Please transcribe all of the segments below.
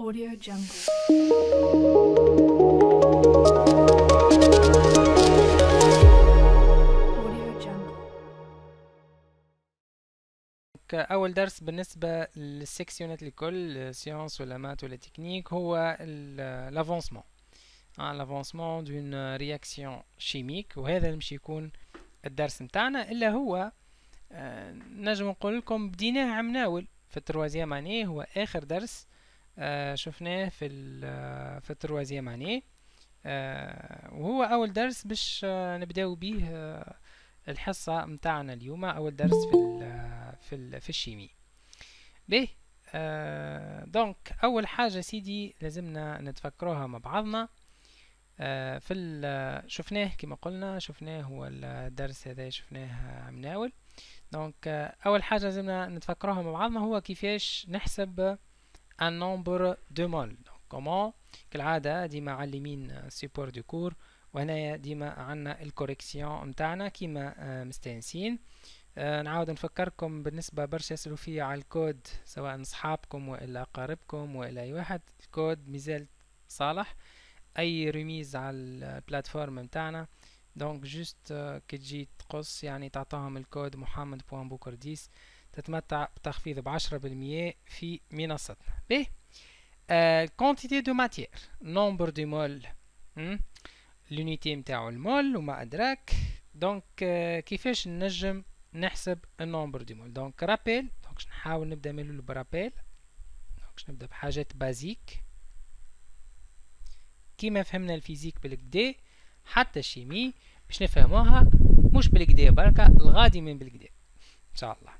Audio Jungle. اول درس بالنسبه للسيكسيونات الكل سيونس ولا مات ولا تكنيك هو لافونسمون لافونسمون دون رياكسيون شيميك وهذا مش يكون الدرس نتاعنا الا هو آه، نجم نقول لكم بديناه عم ناول في التروازيام اني يعني هو اخر درس آه، شفناه في آه، في التروازيام معناه وهو اول درس باش آه، نبداو بيه الحصه متاعنا اليوم اول درس في ال في الـ في الشيمي به دونك اول حاجه سيدي لازمنا نتفكروها مع بعضنا في شفناه كما قلنا شفناه هو الدرس هذا شفناه مناول دونك اول حاجه لازمنا نتفكروها مع بعضنا هو كيفاش نحسب un nombre de mol كومون كالعادة ديما على اليمين سيبور دو كور وهنايا ديما عندنا الكوريكسيون متاعنا كيما آه، مستانسين آه نعاود نفكركم بالنسبة برشا يسألوا فيا على الكود سواء صحابكم وإلا قاربكم وإلا أي واحد الكود مازال صالح أي رميز على البلاتفورم متاعنا دونك جوست آه، كي تجي تقص يعني تعطاهم الكود محمد بوان بوكر 10 تتمتع بتخفيض ب 10% في منصتنا ب كونتيتي دو ماتيير نومبر دو مول لونيتي نتاعو المول وما ادراك دونك آه، كيفاش نجم نحسب النومبر دو مول دونك رابيل دونك نحاول نبدا من الاول برابيل دونك نبدا بحاجات بازيك كيما فهمنا الفيزيك بالكدا حتى الشيمي باش نفهموها مش بالكدا بركه الغادي من بالكدا ان شاء الله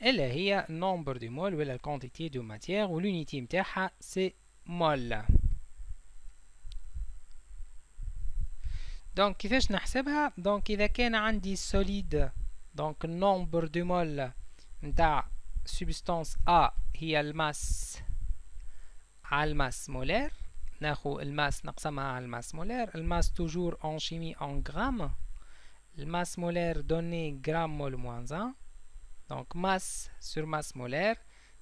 elle est le nombre de moles ou la quantité de matière ou l'unité matière c'est mol. Donc, qu'est-ce que je Donc, si j'ai un solide, donc nombre de molles de substance A, qui est la masse la masse molaire. Nous la masse la masse molaire. La masse toujours en chimie en grammes. La masse molaire donnée gramme mol moins 1. Donc masse sur masse molaire,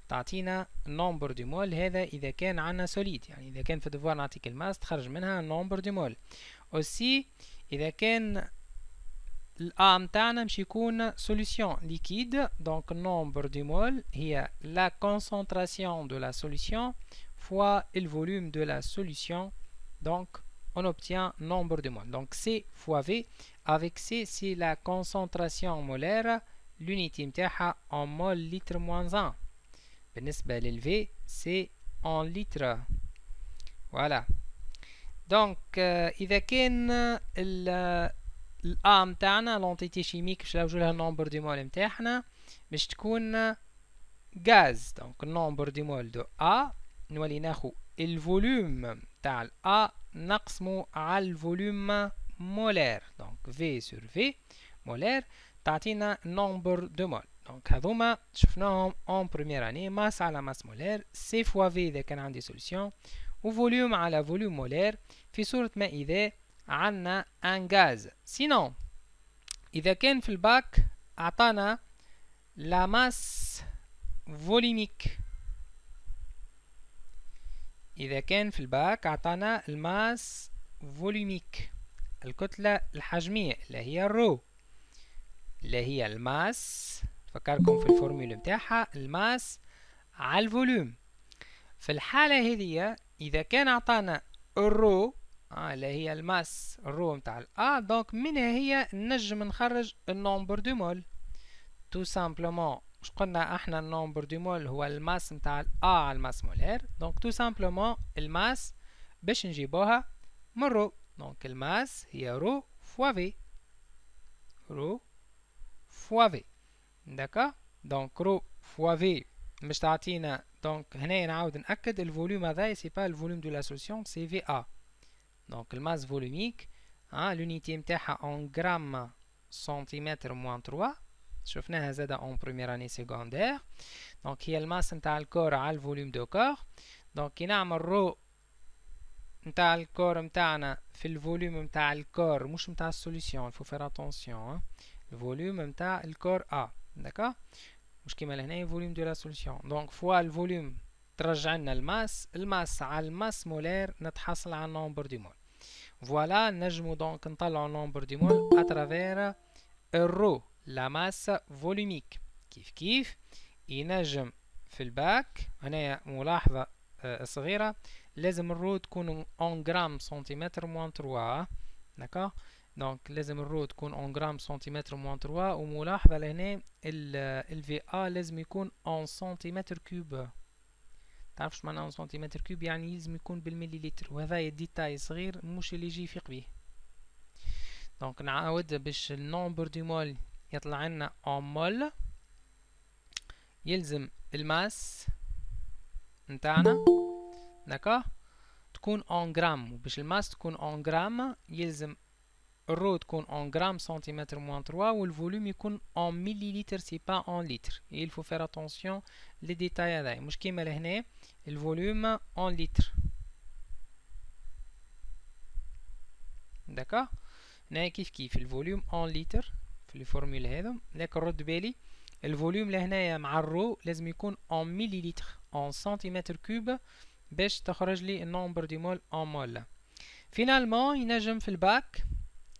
le nombre de moles هذا اذا كان un solide. يعني اذا كان في devoir نعطيك الماس تخرج منها nombre de molles. Aussi اذا كان a نتاعنا مش يكون solution liquide, donc nombre de molles هي la concentration de la solution fois le volume de la solution. Donc on obtient nombre de molles. Donc C fois V. Avec C, c'est la concentration molaire l'unité متاحة en mol litre moins 1 bel élevé c'est en litre voilà donc إذا euh, كان A l'entité chimique le nombre nombre de mol متاحنا A le gaz donc nombre de mol de A nous allons avoir le volume de A nous le volume molaire donc V sur V molaire تعطينا نومبر دو مول دونك هذوما شفناهم اون بروميير اني ماس على ماس مولير سي فوا في اذا كان عندي سوليسيون فوليوم على فوليوم مولير في صورة ما اذا عندنا ان غاز سينو اذا كان في الباك اعطانا لا ماس فوليميك إذا كان في الباك أعطانا الماس فوليميك الكتلة الحجمية اللي هي الرو اللي هي الماس فكركم في الفورميلا بتاعها الماس على الفوليوم في الحالة هذه إذا كان أعطانا الرو آه اللي هي الماس الرو متاع الأ دونك منها هي نجم نخرج النومبر دو مول تو سامبلومون مش قلنا احنا النومبر دو مول هو الماس متاع الـ A على الماس مولير دونك تو سامبلومون الماس باش نجيبوها من رو دونك الماس هي رو فوا في رو fois V. D'accord Donc, rho fois V, mais donc, le volume ce n'est pas le volume de la solution, c'est VA. Donc, la masse volumique, hein, l'unité MTH en grammes centimètre moins 3, je fais un Z en première année secondaire. Donc, il y a la masse du corps à le volume du corps. Donc, il y a rho le corps, le volume du le corps, mouche la solution, il faut faire attention. Hein. volume نتاع الكور ا داكا مش كيما لهنايا volume دو لا سوليسيون دونك فوا الفوليوم ترجع لنا الماس الماس على الماس مولار نتحصل على نومبر دي مول فوالا نجمو دونك نطلعو نومبر دي مول اترافير الرو لا ماس فوليميك كيف كيف ينجم في الباك هنايا ملاحظة صغيرة لازم الرو تكون اون غرام سنتيمتر موان تروا دكا دونك لازم الرو تكون اون جرام سنتيمتر موان 3 وملاحظه لهنا ال الفي ا لازم يكون اون سنتيمتر كوب تعرفش معناها اون سنتيمتر كوب يعني لازم يكون بالمليليتر وهذا ديتاي صغير مش اللي يجي يفيق به دونك نعاود باش النومبر دي مول يطلع لنا اون مول يلزم الماس نتاعنا داكا تكون اون جرام وباش الماس تكون اون جرام يلزم rode en grammes, centimètres moins 3, ou le volume est en millilitres, ce n'est pas en litres. Il faut faire attention aux détails. Il que le volume en litres. D'accord Le volume est en litres. Je vais le formuler. Le volume est en millilitres, en centimètres cubes, pour que le nombre de moles en moles. Finalement, il y dans le bac.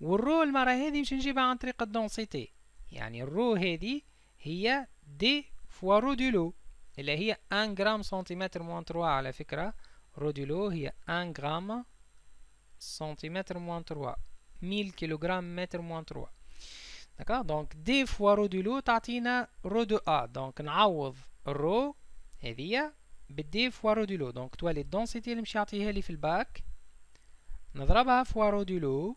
والرو المرة هذه مش نجيبها عن طريق الدونسيتي يعني الرو هذه هي دي فوا رو دي لو اللي هي 1 غرام سنتيمتر موان 3 على فكرة رو دي لو هي 1 غرام سنتيمتر موان 3 1000 كيلوغرام متر موان 3 داكا دونك دي فوا رو دي لو تعطينا رو دو ا دونك نعوض الرو هذيا بالدي فوا رو دي لو دونك تولي الدونسيتي اللي مش يعطيها لي في الباك نضربها فوا رو دي لو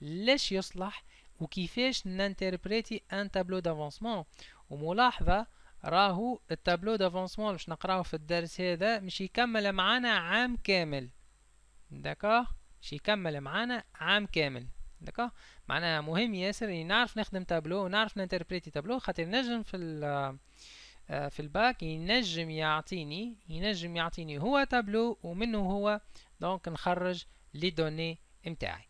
ليش يصلح وكيفاش ننتربريتي ان تابلو دافونسمون وملاحظة راهو التابلو دافونسمون باش نقراو في الدرس هذا مش يكمل معانا عام كامل داكا مش يكمل معانا عام كامل داكا معناها مهم ياسر اني نعرف نخدم تابلو ونعرف ننتربريتي تابلو خاطر نجم في ال آه، في الباك ينجم يعطيني ينجم يعطيني هو تابلو ومنه هو دونك نخرج لي دوني متاعي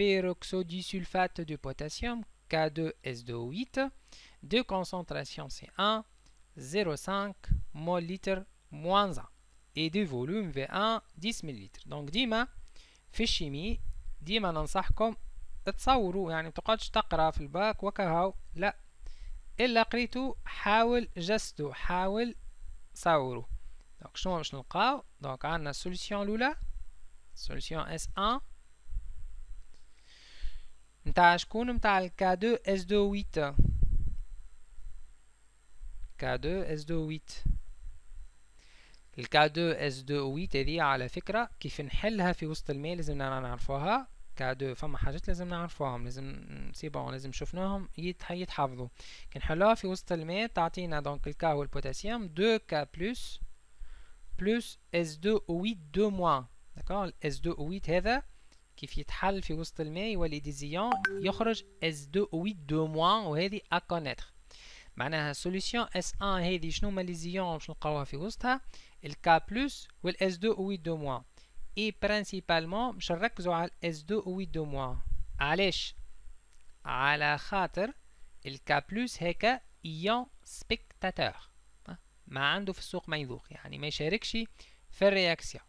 péroxodisulfate de potassium K2S2O8 de concentration C1 0,5 mol moins 1 et de volume V1 10 ml donc dima في الشيمي ديما ننصحكم تصوروا يعني متقعدش تقرا في الباك وكهو لا الا قريتو حاول جسدو حاول صورو دونك شنو باش نلقاو donc عندنا solution solution S1 نتاع شكون نتاع الكا دو اس دو ويت كا دو اس دو ويت الكا دو اس دو ويت هذه على فكرة كيف نحلها في وسط الماء لازم نعرفوها كا دو فما حاجات لازم نعرفوهم لازم سي بون لازم شفناهم يتحفظوا كي نحلوها في وسط الماء تعطينا دونك الكا هو البوتاسيوم دو كا بلس بلس اس دو ويت دو موان داكوغ الاس دو ويت هذا كيف يتحل في وسط الماء والإديزيون يخرج S2O8 2 موان وهذه أكونيتر معناها سوليسيون S1 هذه شنو هما ليزيون باش نلقاوها في وسطها الكا بلس وال S2O8 2 موان اي برانسيبالمون باش نركزوا على S2O8 2 موان علاش على خاطر الكا بلس هكا ايون سبيكتاتور ما عنده في السوق ما يذوق يعني ما يشاركش في الرياكسيون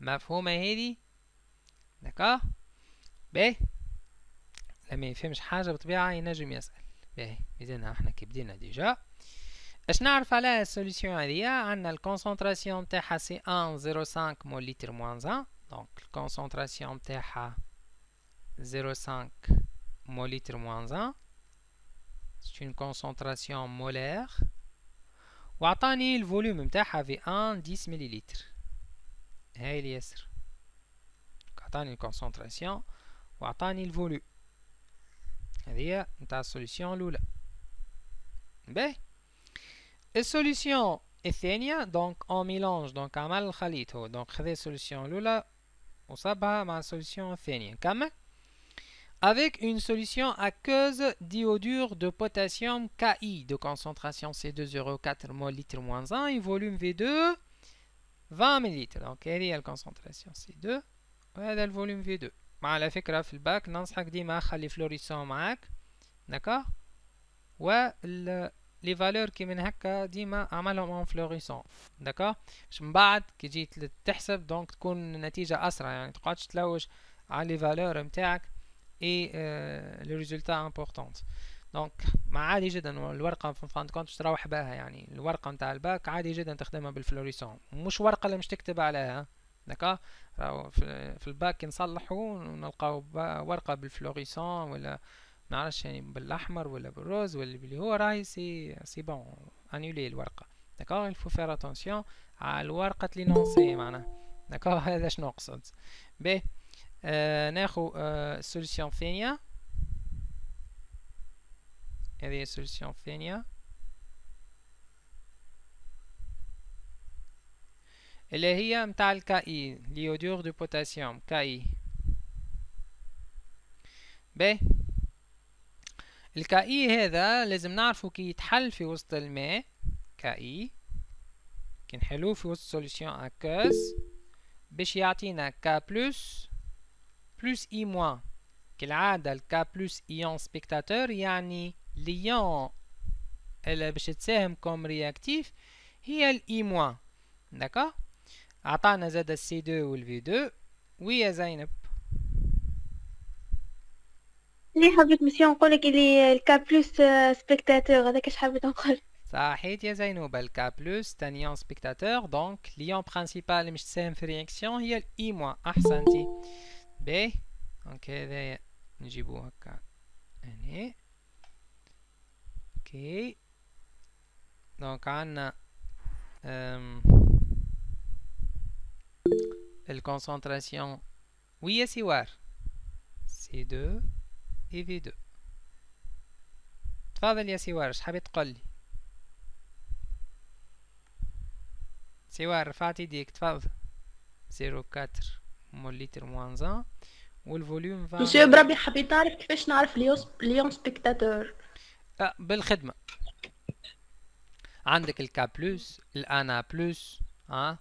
مفهومه هذه داكوغ أه؟ باهي لما يفهمش حاجة بطبيعة ينجم يسأل باهي إذا احنا كي بدينا ديجا اش نعرف على السوليسيون هذيا عندنا الكونسونطراسيون تاعها سي ان زيرو سانك مول لتر موان زان دونك الكونسونطراسيون تاعها زيرو سانك مول لتر موان زان سي اون كونسونطراسيون مولار وعطاني الفوليوم نتاعها في ان ديس مليلتر هاي اليسر عطاني الكونسنتراسيون وعطاني الفوليو هذه نتاع السوليسيون الاولى باه السوليسيون الثانيه دونك اون ميلونج دونك عمل الخليط هو دونك solutions السوليسيون on وصبها مع solution الثانيه ben, Comme. avec une solution aqueuse d'iodure de potassium Ki de concentration C2,04 mol litre moins 1 et volume V2 20 ml. Donc, elle est la concentration C2. وهذا الفوليوم في دو مع على فكرة في الباك ننصحك ديما خلي فلوريسون معاك داكوغ و لي فالور كي من هكا ديما اعملهم اون فلوريسون دكا باش من بعد كي جيت تحسب دونك تكون النتيجة اسرع يعني متقعدش تلوج على لي فالور نتاعك اي لو ريزولتا امبورطونت دونك ما عادي جدا الورقة في فاند كونت تروح بها يعني الورقة نتاع الباك عادي جدا تخدمها بالفلوريسون مش ورقة اللي مش تكتب عليها هكا في الباك نصلحو نلقاو ورقه بالفلوريسون ولا ما يعني بالاحمر ولا بالروز ولا باللي هو راهي سي سي بون انولي الورقه داكوغ الفو فير اتونسيون على الورقه اللي نونسي معناها داكوغ هذا شنو نقصد بيه آه ناخو آه السوليسيون الثانيه هذه السوليسيون الثانيه اللي هي متاع الكاي e، ليودور دو بوتاسيوم كاي e. باهي الكاي e هذا لازم نعرفه كي يتحل في وسط الماء كاي كي نحلوه في وسط سوليسيون اكوس باش يعطينا كا بلس بلس اي موان كالعادة الكا بلس ايون سبيكتاتور يعني ليون اللي باش تساهم كوم رياكتيف هي الاي موان دكا أعطانا زاد السي دو والفي دو وي يا زينب لي حبيت مسيو نقولك اللي الكا بلوس سبيكتاتور هذاك اش حبيت نقول صحيت يا زينوب الكا بلوس تانيون سبيكتاتور دونك ليون برانسيبال مش تساهم في رياكسيون هي الاي موان احسنتي باهي دونك هذايا نجيبو هكا هني اوكي دونك عندنا euh، الكونسنتراسيون ويا سوار سي 2 اي في 2 تفضل يا سوار اش حابب تقول لي سوار رفعت يديك تفضل 0.4 مول لتر موان زان والفوليوم فان مسيو بربي حبيت نعرف كيفاش نعرف ليون سبيكتاتور بالخدمه عندك الكا بلوس الانا بلوس ها آه.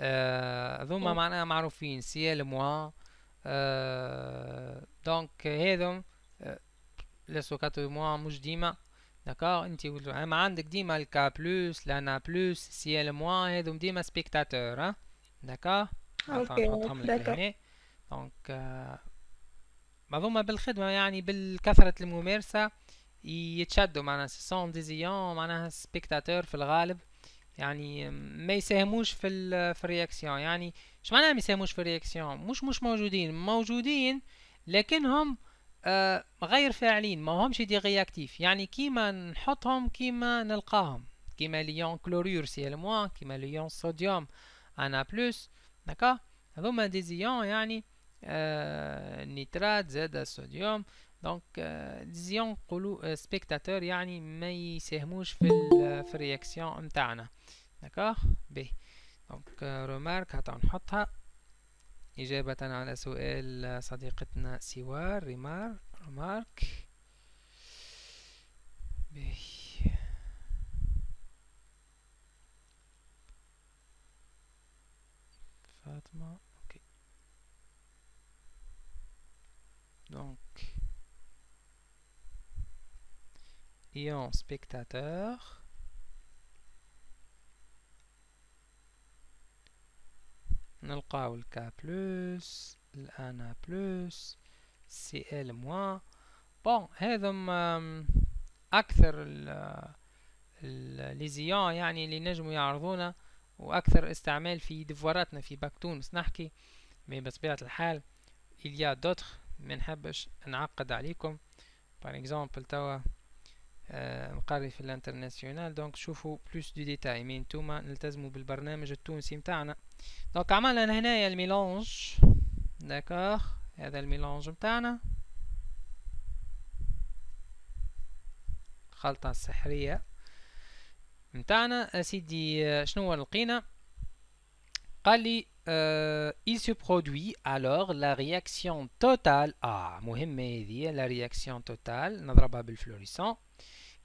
هذوما آه، معناها معروفين سي سيال موا آه، دونك هذم آه، لي كاتو موا مش ديما داكور انت ما عندك ديما الكا بلوس لانا بلوس سي ال موا هذم ديما سبيكتاتور ها داكور نحطهم دونك هذوما بالخدمة يعني بالكثرة الممارسة يتشدوا معناها سون ديزيون معناها سبيكتاتور في الغالب يعني ما يساهموش في ال في الرياكسيون يعني اش معناها ما يساهموش في الرياكسيون مش مش موجودين موجودين لكنهم آه غير فاعلين ما همش دي رياكتيف يعني كيما نحطهم كيما نلقاهم كيما ليون كلوريور سي ال موان كيما ليون صوديوم انا بلس داكا هذوما دي زيون يعني آه نيترات زاد الصوديوم دونك ديزيون نقولوا سبيكتاتور يعني ما يساهموش في ال في الرياكسيون نتاعنا داكوغ بي دونك رومارك هاتا نحطها إجابة على سؤال صديقتنا سوار ريمار رومارك client spectateur نلقاو الكا بلس الانا بلس سي ال موان بون هذم اكثر ليزيون يعني اللي نجموا يعرضونا واكثر استعمال في دفوراتنا في باك تونس نحكي مي بطبيعة الحال إليا y ما نحبش نعقد عليكم par exemple توا آه، نقري في الانترناسيونال دونك شوفوا بلوس دو ديتاي مين نتوما نلتزموا بالبرنامج التونسي نتاعنا دونك عملنا هنايا الميلونج داكوغ هذا الميلونج نتاعنا الخلطة السحرية نتاعنا سيدي آه، شنو لقينا قال لي euh, il se produit alors la réaction totale Ah, مهمة هذه la réaction totale نضربها بالفلوريسون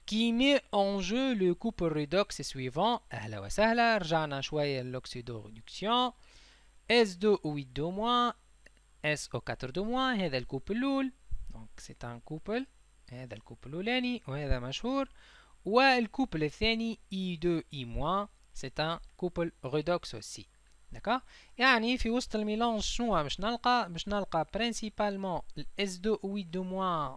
qui met en jeu le couple redox suivant. Ahla wa sahla, rja'na شوية l'oxydoréduction. S2O8 SO4 le couple loul. Donc c'est un couple. هذا الكوبل وهذا مشهور. والكوبل الثاني I2I- c'est un couple redox aussi. D'accord يعني في وسط الميلانج شنو باش نلقى؟ باش نلقى principalement s 2 o 8 2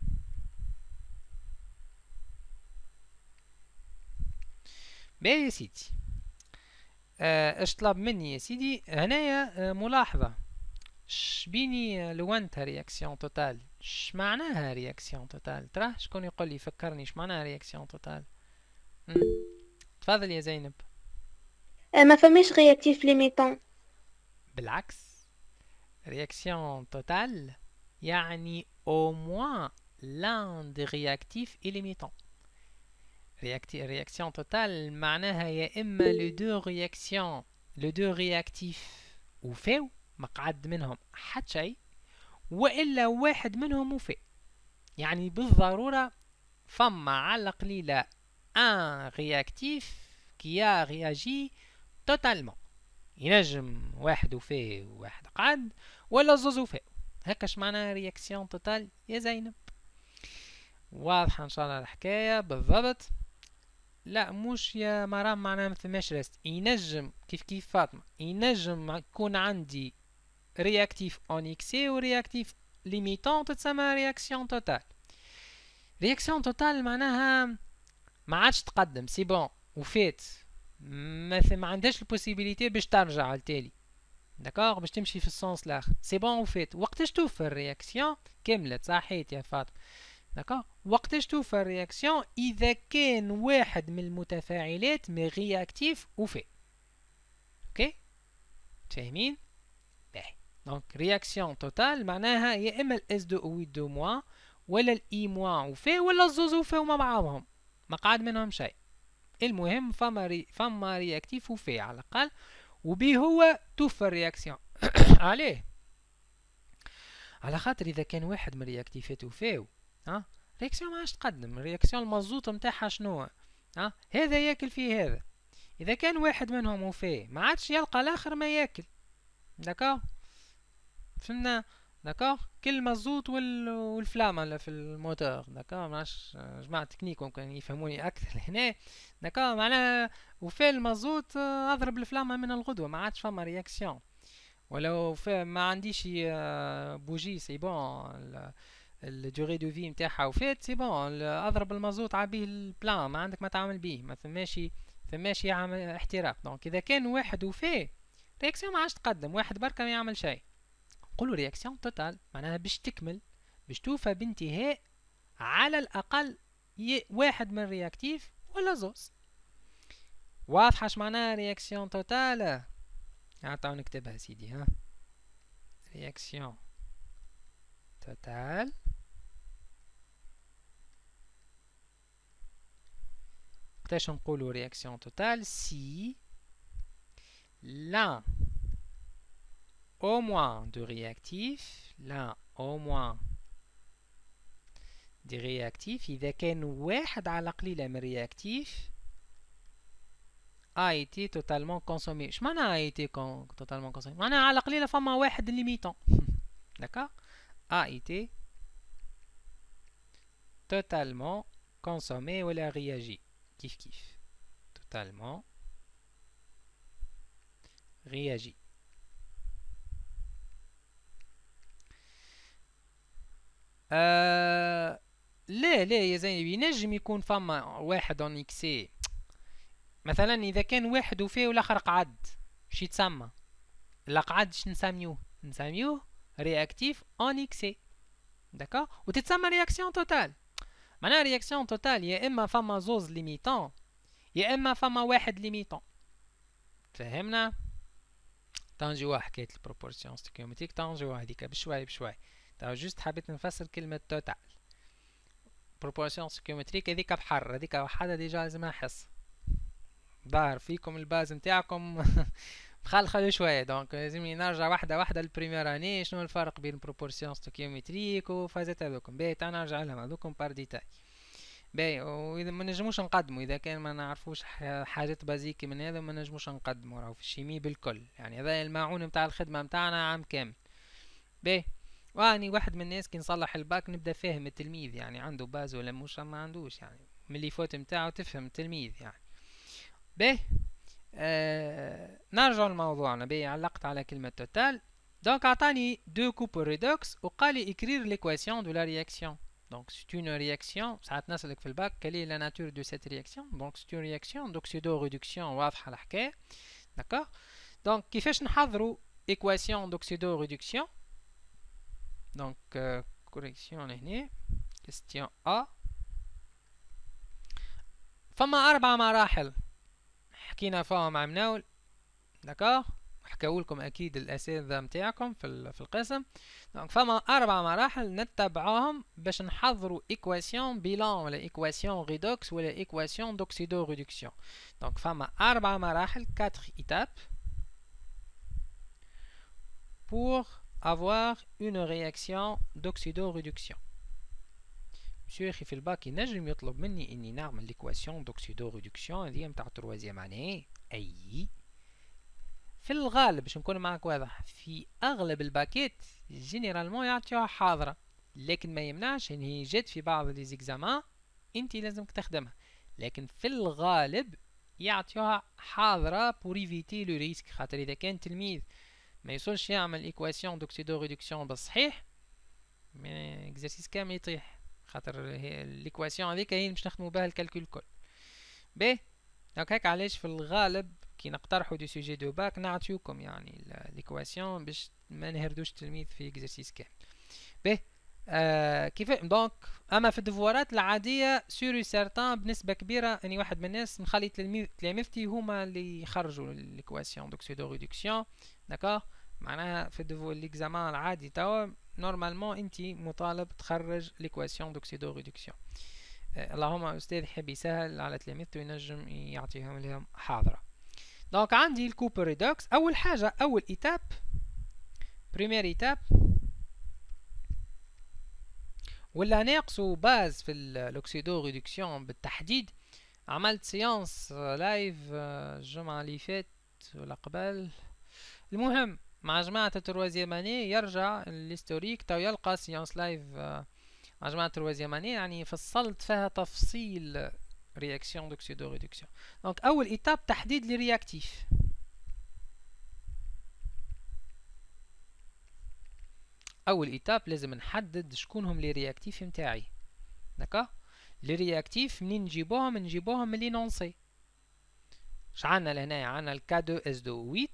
باهي يا سيدي آه، اش طلب مني يا سيدي هنايا آه، ملاحظة شبيني آه، لوانت رياكسيون توتال اش معناها رياكسيون توتال تراه شكون يقول لي فكرني اش معناها رياكسيون توتال تفضل يا زينب ما فماش رياكتيف ليميتون بالعكس رياكسيون توتال يعني او موان لان دي رياكتيف ليميتون رياكسيون توتال معناها يا إما لو دو رياكسيون لو دو رياكتيف وفاو ما قعد منهم حتى شيء وإلا واحد منهم وفا يعني بالضرورة فما على القليلة ان رياكتيف كي رياجي توتالمون ينجم واحد وفا وواحد قعد ولا زوز وفا هكاش معناها رياكسيون توتال يا زينب واضحة إن شاء الله الحكاية بالضبط لا مش يا مرام معناها ما ثماش ريست ينجم كيف كيف فاطمه ينجم يكون عندي رياكتيف اونيكسي ورياكتيف ليميتون تتسمى رياكسيون توتال رياكسيون توتال معناها ما عادش تقدم سي بون وفات ما ما عندهاش البوسيبيليتي باش ترجع على التالي داكوغ باش تمشي في السونس الاخر سي بون وفات وقتاش توفر الرياكسيون كملت صحيت يا فاطمه داكا وقتاش توفى الرياكسيون اذا كان واحد من المتفاعلات مي رياكتيف او في اوكي فاهمين باهي دونك رياكسيون توتال معناها يا اما الاس دو او دو موا ولا الاي موا او في ولا الزوز او في وما بعضهم ما قعد منهم شيء المهم فما ري فما رياكتيف او في على الاقل وبي هو توفى الرياكسيون عليه على خاطر اذا كان واحد من رياكتيفات وفاو ها رياكسيون ما عادش تقدم رياكسيون المزوط نتاعها شنو ها هذا ياكل في هذا اذا كان واحد منهم وفاه ما عادش يلقى الاخر ما ياكل داكا فهمنا داكا كل مزوط وال... اللي في الموتور داكور معناش جماعة تكنيك ممكن يفهموني أكثر هنا داكا معناها وفي المزوط آه، أضرب الفلاما من الغدوة ما عادش فما رياكسيون ولو ما عنديش آه، بوجي سي بون الجوغي دو في نتاعها وفات سي بون اضرب المازوت عبيه البلان ما عندك ما تعمل بيه ما ثماشي ثماش احتراق دونك اذا كان واحد وفي رياكسيون ما عادش تقدم واحد بركه ما يعمل شيء قولوا رياكسيون توتال معناها باش تكمل باش توفى بانتهاء على الاقل واحد من رياكتيف ولا زوز واضحه اش معناها رياكسيون توتال عطاو نكتبها سيدي ها رياكسيون توتال Tâche en la réaction totale si l'un au moins de réactifs, l'un au moins de réactifs, il n'y a qu'un réactif réactif a été totalement consommé. Je m'en été totalement consommé. On a la forme weh D'accord A été totalement consommé ou a réagi. kiff kiff. Totalement. Réagit. آه euh, لا لا يا زينب ينجم يكون فما واحد اون اكسي مثلا اذا كان واحد وفيه والاخر قعد شي يتسمى لا قعد شنو نسميوه نسميوه رياكتيف اون اكسي داكور وتتسمى رياكسيون توتال معناها رياكسيون توتال يا اما فما زوز ليميتون يا اما فما واحد ليميتون فهمنا تنجيوها حكايه البروبورسيون ستوكيومتريك تنجيوها هذيك بشوي بشوي تو جوست حبيت نفسر كلمه توتال بروبورسيون ستيكيوميتيك هذيك بحر هذيك وحدها ديجا لازمها حصه ظاهر فيكم الباز نتاعكم مخلخل شويه دونك لازمني euh, نرجع واحده واحده للبريمير اني شنو الفرق بين بروبورسيون ستوكيومتريك وفازات هذوكم باهي تعال نرجع لهم هذوكم بار ديتاي باهي واذا ما نجموش نقدموا اذا كان ما نعرفوش حاجات بازيكي من هذا ما نجموش نقدموا راهو في الشيمي بالكل يعني هذا الماعون نتاع الخدمه نتاعنا عام كامل باهي واني واحد من الناس كي نصلح الباك نبدا فاهم التلميذ يعني عنده باز ولا مش ما عندوش يعني من اللي فوت نتاعو تفهم التلميذ يعني باهي On pas sur le sujet, on a se rappeler des la de total Donc, il y a deux coups redox le rédox Il faut écrire l'équation de la réaction Donc, c'est une réaction ça allez vous demander dans le bac quelle est la nature de cette réaction Donc, c'est une réaction d'oxydoréduction C'est clair à D'accord Donc, il fait une l'on équation d'oxydoréduction Donc, euh, correction ici Question A Il y 4 étapes حكينا فيهم مع مناول دكاغ آه، حكاو لكم اكيد الاساتذه نتاعكم في في القسم دونك فما اربع مراحل نتبعوهم باش نحضروا ايكواسيون بيلان ولا ايكواسيون ريدوكس ولا ايكواسيون دوكسيدو ريدكسيون دونك فما اربع مراحل 4 ايتاب pour avoir une réaction d'oxydoréduction. شيخي في الباك ينجم يطلب مني اني نعمل ليكواسيون دوكسيدو ريدكسيون هذه متاع التروازيام معناه اي في الغالب باش نكون معاك واضح في اغلب الباكيت جينيرالمون يعطيوها حاضره لكن ما يمنعش ان هي جات في بعض ليزيكزامان انت لازمك تخدمها لكن في الغالب يعطيوها حاضره بور ايفيتي لو ريسك خاطر اذا كان تلميذ ما يوصلش يعمل ايكواسيون دوكسيدو ريدكسيون بالصحيح اكزرسيس كامل يطيح خاطر ليكواسيون هذيك هي باش نخدمو بها الكالكول الكل باهي دونك هاك علاش في الغالب كي نقترحو دي سوجي دو باك نعطيوكم يعني ليكواسيون باش ما نهردوش التلميذ في اكزرسيس كامل باهي آه كيف دونك اما في الدفوارات العاديه سوري سيرتان بنسبه كبيره اني يعني واحد من الناس نخلي تلاميذتي هما اللي يخرجوا ليكواسيون دو ريدكسيون داكور معناها في الدفو ليكزامان العادي توا نورمالمون انت مطالب تخرج ليكواسيون دوكسيدو ريدكسيون اللهم استاذ يحب يسهل على تلاميذته ينجم يعطيهم لهم حاضره دونك عندي الكوبر ريدوكس اول حاجه اول ايتاب بريمير ايتاب ولا ناقصو باز في الاكسيدو ريدكسيون بالتحديد عملت سيانس آه، لايف الجمعه اللي فات ولا قبل المهم مع جماعة التروازيماني يرجع الاستوريك تو يلقى سيونس لايف آه، مع جماعة التروازيماني يعني فصلت فيها تفصيل رياكسيون دوكسيدو ريدكسيون دونك أول إيتاب تحديد لي رياكتيف أول إيتاب لازم نحدد شكون هم لي رياكتيف متاعي داكا لي رياكتيف منين نجيبوهم نجيبوهم من نونسي شعنا لهنايا عنا الكا دو اس دو 8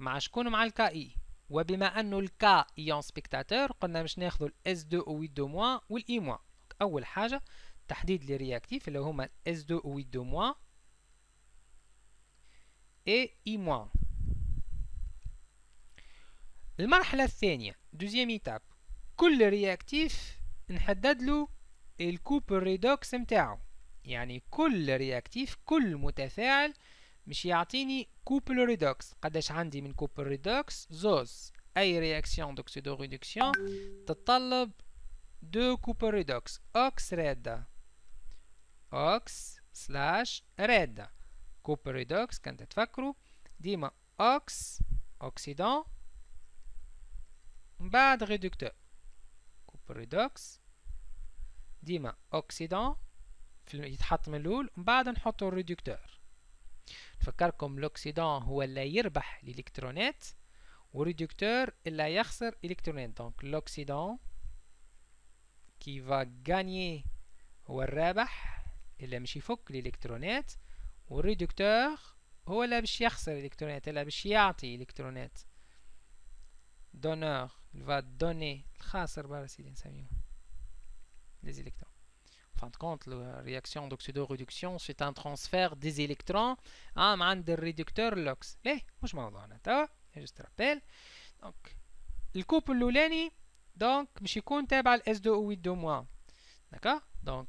مع شكون مع الكا اي وبما انه الكا ايون سبيكتاتور قلنا باش ناخذ الاس دو او 8 موان والاي موا اول حاجه تحديد لي رياكتيف اللي هما الاس دو او 8 موان اي اي موان المرحله الثانيه دوزيام ايتاب كل رياكتيف نحدد له الكوبر ريدوكس نتاعو يعني كل رياكتيف كل متفاعل مش يعطيني كوبل ريدوكس قداش عندي من كوبل ريدوكس زوز اي رياكسيون دوكسيدو ريدوكسيون تتطلب دو كوبل ريدوكس اوكس ريد اوكس سلاش ريد كوبل ريدوكس كانت تفكروا ديما اوكس اوكسيدون من بعد ريدوكتور كوبل ريدوكس ديما اوكسيدون يتحط من الاول من بعد نحطو الريدوكتور تفكركم لوكسيدون هو اللي يربح الالكترونات وريدكتور اللي يخسر الكترونات دونك لوكسيدون كي فا غانيي هو الرابح اللي مش يفك الالكترونات والريدكتور هو اللي باش يخسر الالكترونات اللي باش يعطي الكترونات دونور فا دوني الخاسر برا سيدي نسميوه ليزيلكترون fin de compte, la réaction d'oxydoréduction, c'est un transfert des électrons à un réducteur LOX. Eh, Mais, je m'en eh, je te rappelle. Donc, le couple l'ouléni, donc, je suis compté S2O8 de D'accord Donc,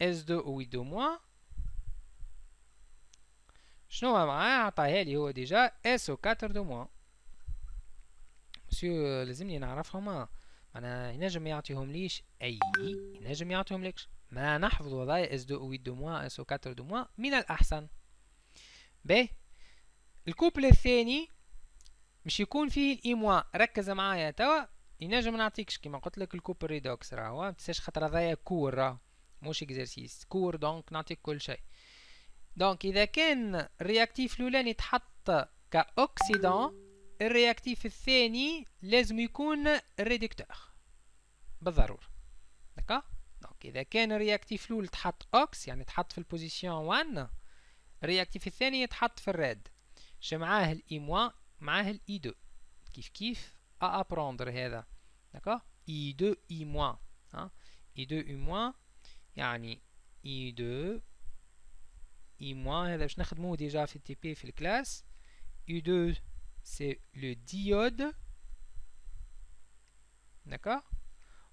S2O8 de moi. Je ne vais pas faire a déjà SO4 de Monsieur, euh, le amis, il y a un rafraîchement. Je ne vais pas faire le déjà so Je ne vais pas faire le ما نحفظ وظائف اس دو وي دو موا اس او كاتر دو موا من الأحسن باهي الكوبل الثاني مش يكون فيه موا e ركز معايا توا ينجم نعطيكش كيما قلت لك الكوبل ريدوكس راهو ما تنساش خاطر هذايا كور راهو مش اكزرسيس كور دونك نعطيك كل شيء دونك إذا كان الرياكتيف الأولاني تحط كأوكسيدون الرياكتيف الثاني لازم يكون ريدكتور بالضرورة دكا دونك اذا كان الرياكتيف الاول تحط اوكس يعني تحط في البوزيسيون 1 الرياكتيف الثاني يتحط في الريد معاه الاي موان معاه الاي 2 كيف كيف ا ابروندر هذا داكو اي 2 اي موان اي 2 اي موان يعني اي 2 اي موان هذا باش نخدموه ديجا في تي بي في الكلاس اي 2 سي لو ديود داكو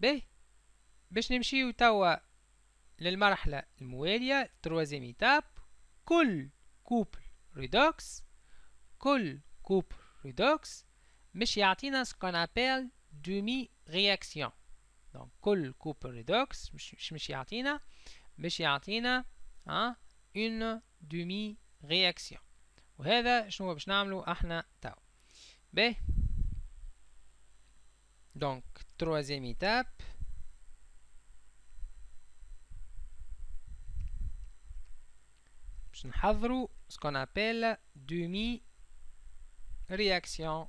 باهي باش نمشيو توا للمرحلة الموالية تروازيم ايتاب كل كوبل ريدوكس كل كوبل ريدوكس باش يعطينا سكون ابل دومي رياكسيون دونك كل كوبل ريدوكس مش مش يعطينا باش يعطينا ها اون دومي رياكسيون وهذا شنو باش نعملو احنا توا باهي Donc, troisième étape. ce qu'on appelle demi-réaction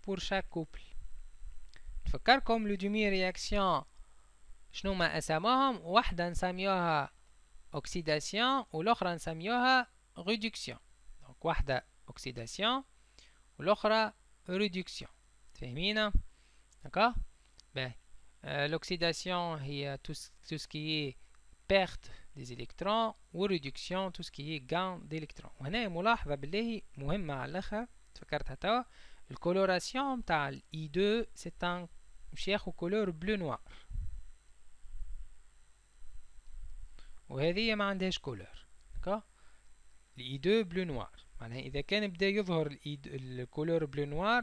pour chaque couple. comme le demi-réaction شنو ما اسماهم نسميوها oxydation l'oxydation. نسميوها réduction. Donc l'oxydation. oxydation l'autre réduction. D'accord ben, euh, L'oxydation, il tout, ce qui est perte des électrons ou réduction, tout ce qui est gain d'électrons. On a un moulah, va bléhi, la coloration, I2, c'est un cher couleur bleu-noir. il y a des couleur. L'I2 bleu-noir. si Il y a la couleur bleu-noir,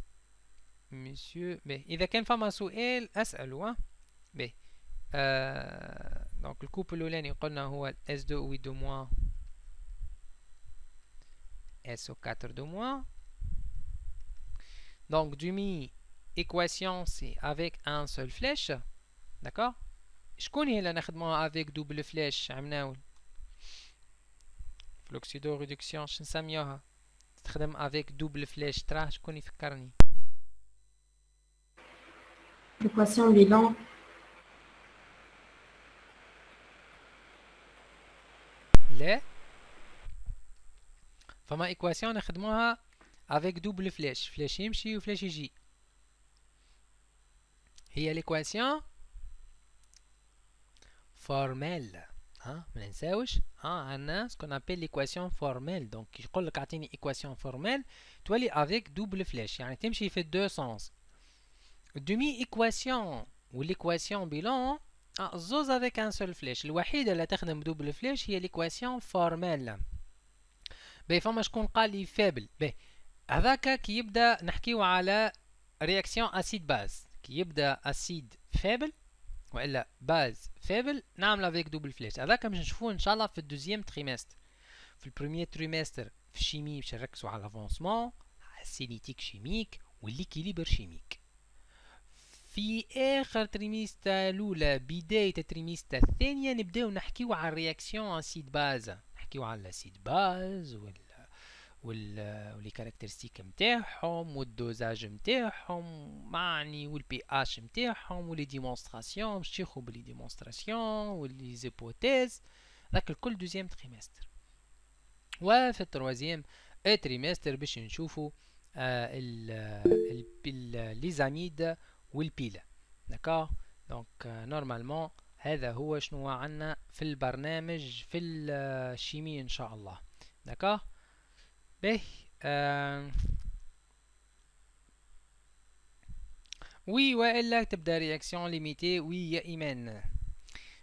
monsieur. Mais, إذا كان فما سؤال أسأله. Uh, donc le couple l'olène, il connaît où elle S2 ou 8 de moins. SO4 de moins. Donc, du mi équation, c'est avec un seul flèche. D'accord Je connais la avec double flèche. L'oxydoréduction, Fluxido réduction, je ne sais pas. avec double flèche. Je connais le carnet. L'équation bilan les, Là. Faut ma équation avec double flèche. Flèche M, ou flèche J. Il y a l'équation formelle. On hein? a hein, ce qu'on appelle l'équation formelle. Donc, je dis que c'est une équation formelle. Tu es avec double flèche. Il y a fait deux sens. La demi-équation ou l'équation bilan, c'est avec une seule flèche. La plus de la double flèche est l'équation formelle. Ben, il faut que je vous dise faible. Ben, c'est ce qui nous a la réaction acide-base. qui avons fait faible la base faible avec une double flèche. C'est je que nous avons le deuxième trimestre. le premier trimestre, la chimie, nous avons fait l'avancement, la cinétique chimique et l'équilibre chimique. في اخر تريميستا الاولى بدايه التريميستا الثانيه نبداو نحكيو على الرياكسيون ان سيت باز نحكيو على الاسيد باز وال وال ولي كاركتيرستيك نتاعهم والدوزاج نتاعهم معني والبي اش نتاعهم ولي ديمونستراسيون باش يخو بلي ديمونستراسيون ولي زيبوتيز ذاك الكل دوزيام تريميستر وفي التروازيام تريميستر باش نشوفو آه ال ال لي زاميد والبيلة دكا دونك نورمالمون هذا هو شنو عندنا في البرنامج في الشيمي ان شاء الله دكا به آه، وي والا تبدا رياكسيون ليميتي وي يا ايمان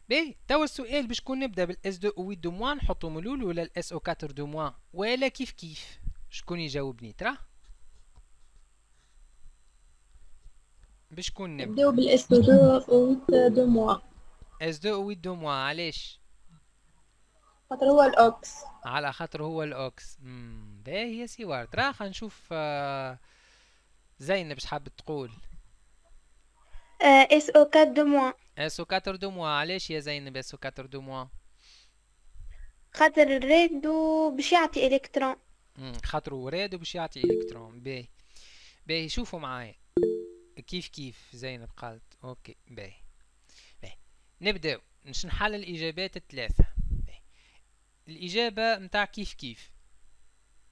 بي توا السؤال باش كون نبدا بالاس دو او 8 دو موا نحطو ملول ولا الاس او 4 دو موا ولا كيف كيف شكون يجاوبني تراه بشكون نبدا نبداو بالاس دو ويت دو موا اس دو ويت دو موا علاش خاطر هو الاوكس على خاطر هو الاوكس امم باهي يا راه ترى نشوف آه زينب شحاب تقول اس او 4 دو موا اس او 4 دو موا علاش يا زينب اس او 4 دو موا خاطر الريد باش يعطي الكترون خاطر رادو باش يعطي الكترون باهي باهي شوفوا معايا كيف كيف زينب قالت اوكي باهي باهي نبداو باش نحل الاجابات الثلاثه باهي الاجابه نتاع كيف كيف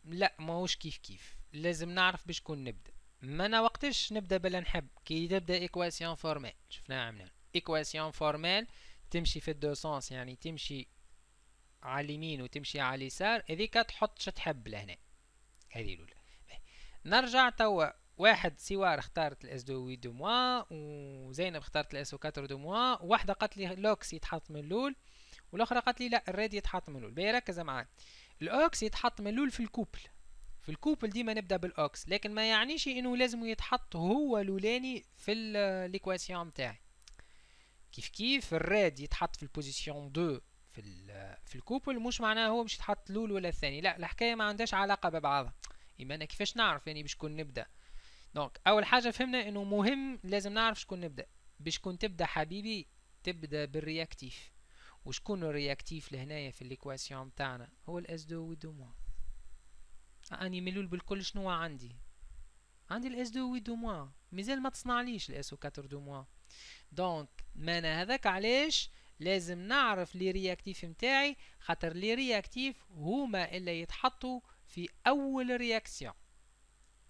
لا ماهوش كيف كيف لازم نعرف بشكون نبدا ما انا وقتاش نبدا بلا نحب كي تبدا ايكواسيون فورمال شفناها عملنا ايكواسيون فورمال تمشي في الدو سونس يعني تمشي على اليمين وتمشي على اليسار هذيك تحط شتحب لهنا هذه الاولى نرجع توا واحد سوار اختارت الاس دو وي دو موا وزينب اختارت الاس او 4 دو موا واحده قالت لي لوكس يتحط من الاول والاخرى قالت لي لا الريد يتحط من الاول باهي ركز معايا الاوكس يتحط من الاول في الكوبل في الكوبل ديما نبدا بالاوكس لكن ما يعنيش انه لازم يتحط هو الاولاني في ليكواسيون نتاعي كيف كيف الريد يتحط في البوزيسيون 2 في في الكوبل مش معناه هو باش يتحط الاول ولا الثاني لا الحكايه ما عندهاش علاقه ببعضها يبقى انا كيفاش نعرف يعني باش كون نبدا دونك اول حاجه فهمنا انه مهم لازم نعرف شكون نبدا بشكون تبدا حبيبي تبدا بالرياكتيف وشكون الرياكتيف لهنايا في الايكواسيون تاعنا هو الاس دو دو موا اني ملول بالكل شنو عندي عندي الاس دو دو موا مازال ما تصنعليش الاس و 4 دو موا دونك مانا هذاك علاش لازم نعرف لي رياكتيف نتاعي خاطر لي رياكتيف هما اللي يتحطوا في اول رياكسيون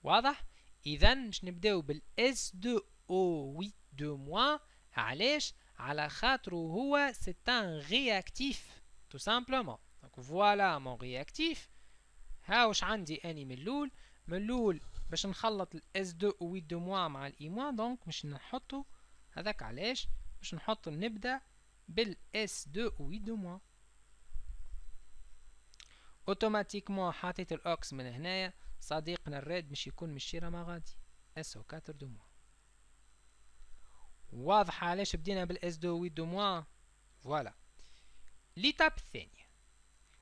واضح اذا باش نبداو بالاس دو او وي دو موان علاش على خاطر هو سي ان رياكتيف تو سامبلومون دونك فوالا مون رياكتيف ها واش عندي اني من الاول من الاول باش نخلط الاس دو او وي دو موان مع الاي موان دونك باش نحطو هذاك علاش باش نحط نبدا بالاس دو او وي دو موان اوتوماتيكمون حطيت الاوكس من هنايا صديقنا الريد مش يكون مشيرة ما غادي اس او كاتر دو موا واضحة علاش بدينا بالاس دو وي دو موا فوالا ليتاب الثانية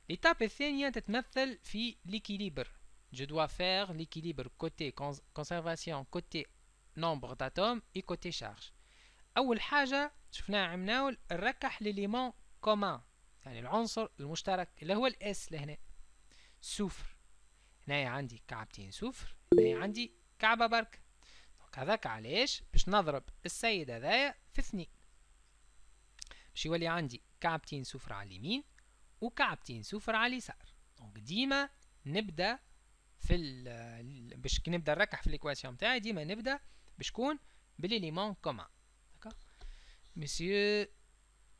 ليتاب الثانية تتمثل في ليكيليبر جو dois faire ليكيليبر كوتي كونسيرفاسيون كوتي côté داتوم اي كوتي شارج أول حاجة شفناها عمناول نركح لليمون كومان يعني العنصر المشترك اللي هو الاس لهنا سوفر هنايا عندي كعبتين سفر هنايا عندي كعبة برك دونك هذاك علاش باش نضرب السيد هذايا في اثنين باش يولي عندي كعبتين سفر على اليمين وكعبتين سفر على اليسار دونك ديما نبدا في ال باش كي نبدا نركح في ليكواسيون نتاعي ديما نبدا باش باليليمون كومان داكا مسيو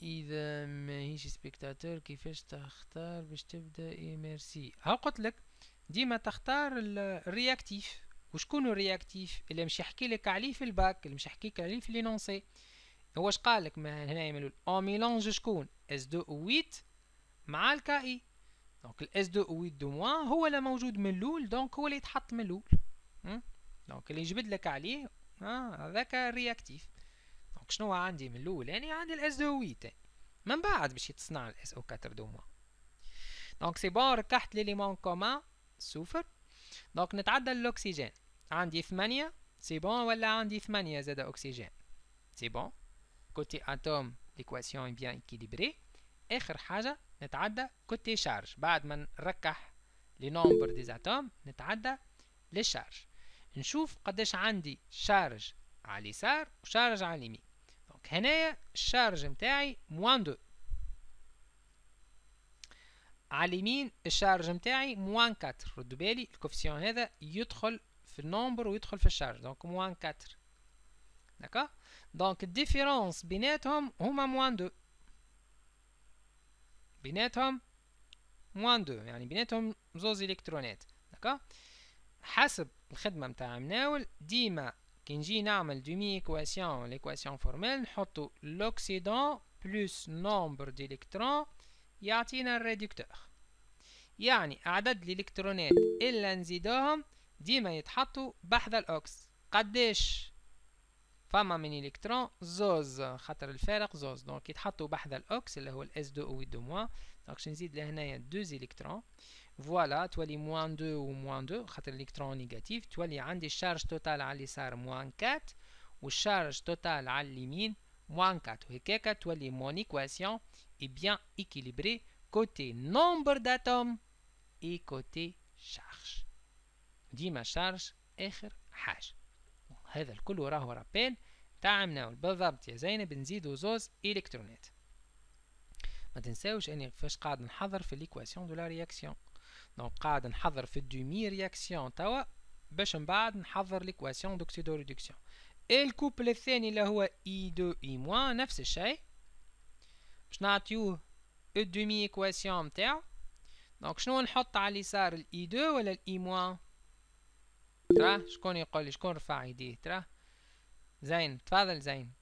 اذا ماهيش سبيكتاتور كيفاش تختار باش تبدا اي ميرسي ها قلت لك ديما تختار الرياكتيف وشكون الرياكتيف اللي مش يحكي لك عليه في الباك اللي مش يحكي لك عليه في لينونسي هو اش قال لك هنا يعملوا او ميلونج شكون اس دو او 8 مع الكاي دونك الاس دو او 8 دو موان هو اللي موجود من الاول دونك هو اللي يتحط من الاول دونك اللي يجبد لك عليه هذاك آه الرياكتيف دونك شنو عندي من الاول يعني عندي الاس دو او 8 من بعد باش يتصنع الاس او 4 دو موان دونك سي بون ركحت لي ليمون كومان السوفر دونك نتعدى للأكسجين عندي 8 سي بون ولا عندي 8 زاد أكسجين سي بون كوتي أتوم ليكواسيون بيان إكيليبري آخر حاجة نتعدى كوتي شارج بعد ما نركح لي نومبر دي زاتوم نتعدى للشارج نشوف قداش عندي شارج على اليسار وشارج على اليمين دونك هنايا الشارج نتاعي موان دو على اليمين الشارج متاعي موان 4 ردوا بالي الكوفيسيون هذا يدخل في النومبر ويدخل في الشارج دونك موان 4 داكا دونك الديفيرونس بيناتهم هما موان 2 بيناتهم موان 2 يعني بيناتهم زوز الكترونات داكا حسب الخدمة متاع مناول ديما كي نجي نعمل دومي ايكواسيون ليكواسيون فورميل نحطو لوكسيدون بلوس نومبر ديليكترون يعطينا الراديكتور يعني عدد الإلكترونات اللي نزيدوهم ديما يتحطوا بحذا الأوكس قداش فما من إلكترون زوز خاطر الفارق زوز دونك يتحطوا بحذا الأوكس اللي هو الاس دو او دو موان دونك نزيد لهنايا دوز إلكترون فوالا تولي موان دو و موان دو خاطر الإلكترون نيجاتيف تولي عندي الشارج توتال على اليسار موان كات والشارج توتال على اليمين موان كات وهكاكا تولي مون إيكواسيون est bien équilibré côté nombre d'atomes et côté charge ديما شارج اخر حاجه هذا الكل راهو رابيل تاع مناول بالضبط يا زينب نزيدو زوز الكترونات ما تنساوش اني فاش قاعد نحضر في ليكواسيون دو لا رياكسيون دونك قاعد نحضر في الدومي رياكسيون توا باش من بعد نحضر ليكواسيون دوكسيدو ريدكسيون الكوبل الثاني اللي هو اي 2 اي موان نفس الشيء باش نعطيوه او دومي ايكواسيون نتاعو دونك شنو نحط على اليسار الإي دو ولا الإي موان تراه شكون يقول لي شكون رفع يديه تراه زين تفضل زين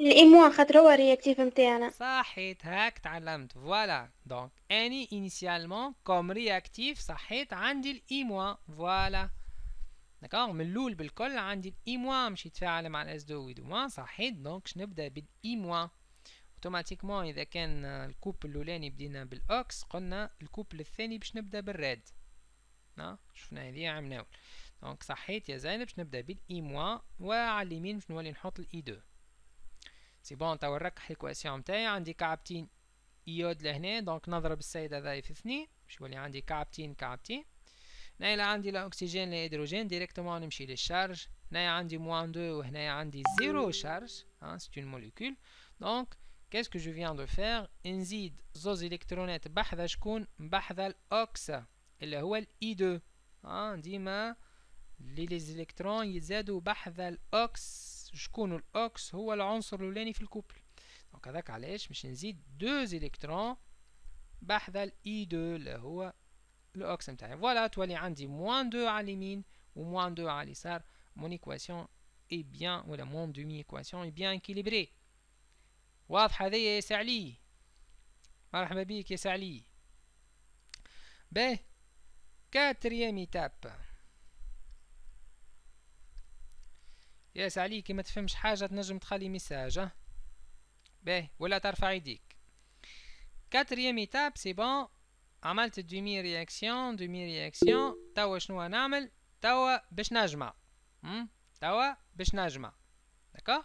الإي موان خاطر هو الرياكتيف نتاعنا صحيت هاك تعلمت فوالا دونك أني إنيسيالمون كوم رياكتيف صحيت عندي الإي موان فوالا داكوغ من الاول بالكل عندي الاي موان مش يتفاعل مع الاس دو و دو موان صحيت دونك نبدا بالاي موان اوتوماتيكمون اذا كان الكوب الاولاني بدينا بالاوكس قلنا الكوب الثاني باش نبدا بالريد نا شفنا هذه عملناو دونك صحيت يا زينب باش نبدا بالاي موا وعلى اليمين باش نولي نحط الاي دو سي بون توا نركح ليكواسيون نتاعي عندي كعبتين ايود لهنا دونك نضرب السيد هذايا في اثنين باش يولي عندي كعبتين كعبتين هنايا عندي الاكسجين الهيدروجين ديريكتومون نمشي للشارج هنايا عندي موان دو وهنايا عندي زيرو شارج ها سي اون موليكول دونك Qu'est-ce que je viens de faire Inzid zoz électronet bahda shkun bahda l'ox. Et le huel i2. que les électrons, ils aident bahda l'ox. Shkun l'ox, huel ansur l'ouleni fil couple. Donc, avec dak alèche, mich inzid deux électrons bahda i 2 le huel l'ox. Voilà, toi les andi, moins 2 à l'imine ou moins 2 à l'isar. Mon équation est bien, ou la moins demi-équation est bien équilibrée. واضحه ذي يا سعلي مرحبا بيك يا سعلي باهي كاتريام ايتاب يا سعلي كي ما تفهمش حاجة تنجم تخلي ميساج باهي ولا ترفع يديك كاتريام ايتاب سي بون عملت دومي رياكسيون دومي رياكسيون توا شنو نعمل توا باش نجمع توا باش نجمع داكا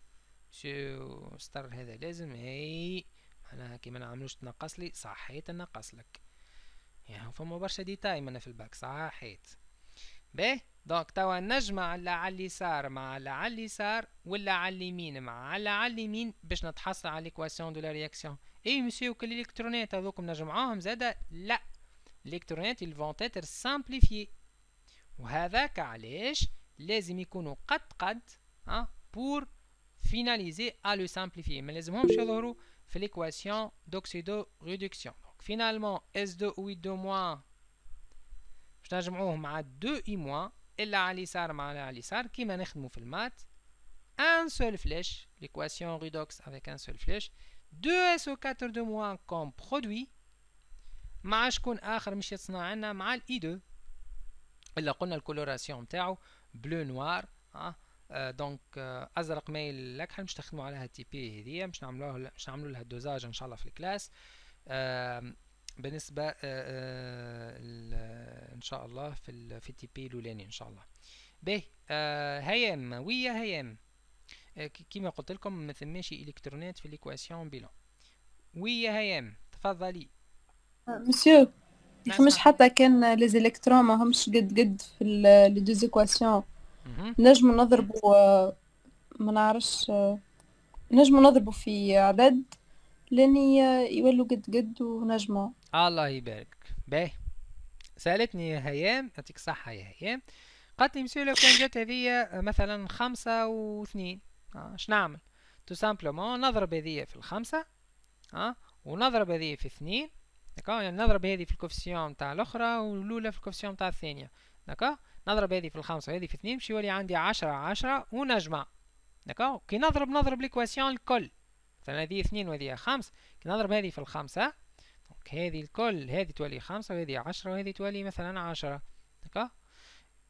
شو ستر هذا لازم هاي معناها كيما نعملوش تنقص لي صحيت نقص لك يعني فما برشا ديتاي منا في الباك صحيت باهي دونك توا نجمع على على اليسار مع على على اليسار ولا على اليمين مع على على اليمين باش نتحصل على ليكواسيون دو لا رياكسيون اي مسيو وكل الالكترونات هذوكم نجمعوهم زادا لا الالكترونات ils vont être simplifiés وهذاك علاش لازم يكونوا قد قد ها بور finalisé à le simplifier. Mais les fait l'équation d'oxydoréduction. Donc finalement, S2O2 moins, je مع 2I moins, إلا على اليسار مع على le كيما نخدمو un seul flèche, l'équation redox avec un seul flèche, 2SO4 de moins comme produit, مع شكون آخر مش يصنع عنا مع i 2 إلا قلنا الكولوراسيون coloration بلو نوار noir hein. آه، دونك آه، ازرق مايل الاكحل باش نخدموا عليها تي بي هذيا باش نعملوها باش نعملوا لها الدوزاج ان شاء الله في الكلاس بالنسبه آه، ان شاء الله في في تي بي الاولاني ان شاء الله باهي هيام ويا هيام كيما قلت لكم ما ثماش الكترونات في ليكواسيون بيلون ويا هيام تفضلي مسيو فمش نعم، حتى كان لي الكترون ما همش قد قد في لي دو ايكواسيون نجم نضربوا ما نعرفش نجم نضربوا في عدد لين يولوا قد قد ونجموا الله يبارك باهي سألتني هيام يعطيك الصحة يا هيام قالت لي مسيو لو كان جات هذيا مثلا خمسة واثنين آه، اش نعمل تو سامبلومون نضرب هذيا في الخمسة اه ونضرب هذيا في اثنين دكا يعني نضرب هذه في الكوفيسيون تاع الاخرى والاولى في الكوفيسيون تاع الثانية دكا نضرب هذه في الخمسة وهذه في اثنين باش يولي عندي عشرة عشرة ونجمع داكو كي نضرب نضرب ليكواسيون الكل مثلا هذه اثنين وهذه خمس كي نضرب هذه في الخمسة دونك هذه الكل هذه تولي خمسة وهذه عشرة وهذه تولي مثلا عشرة دكاو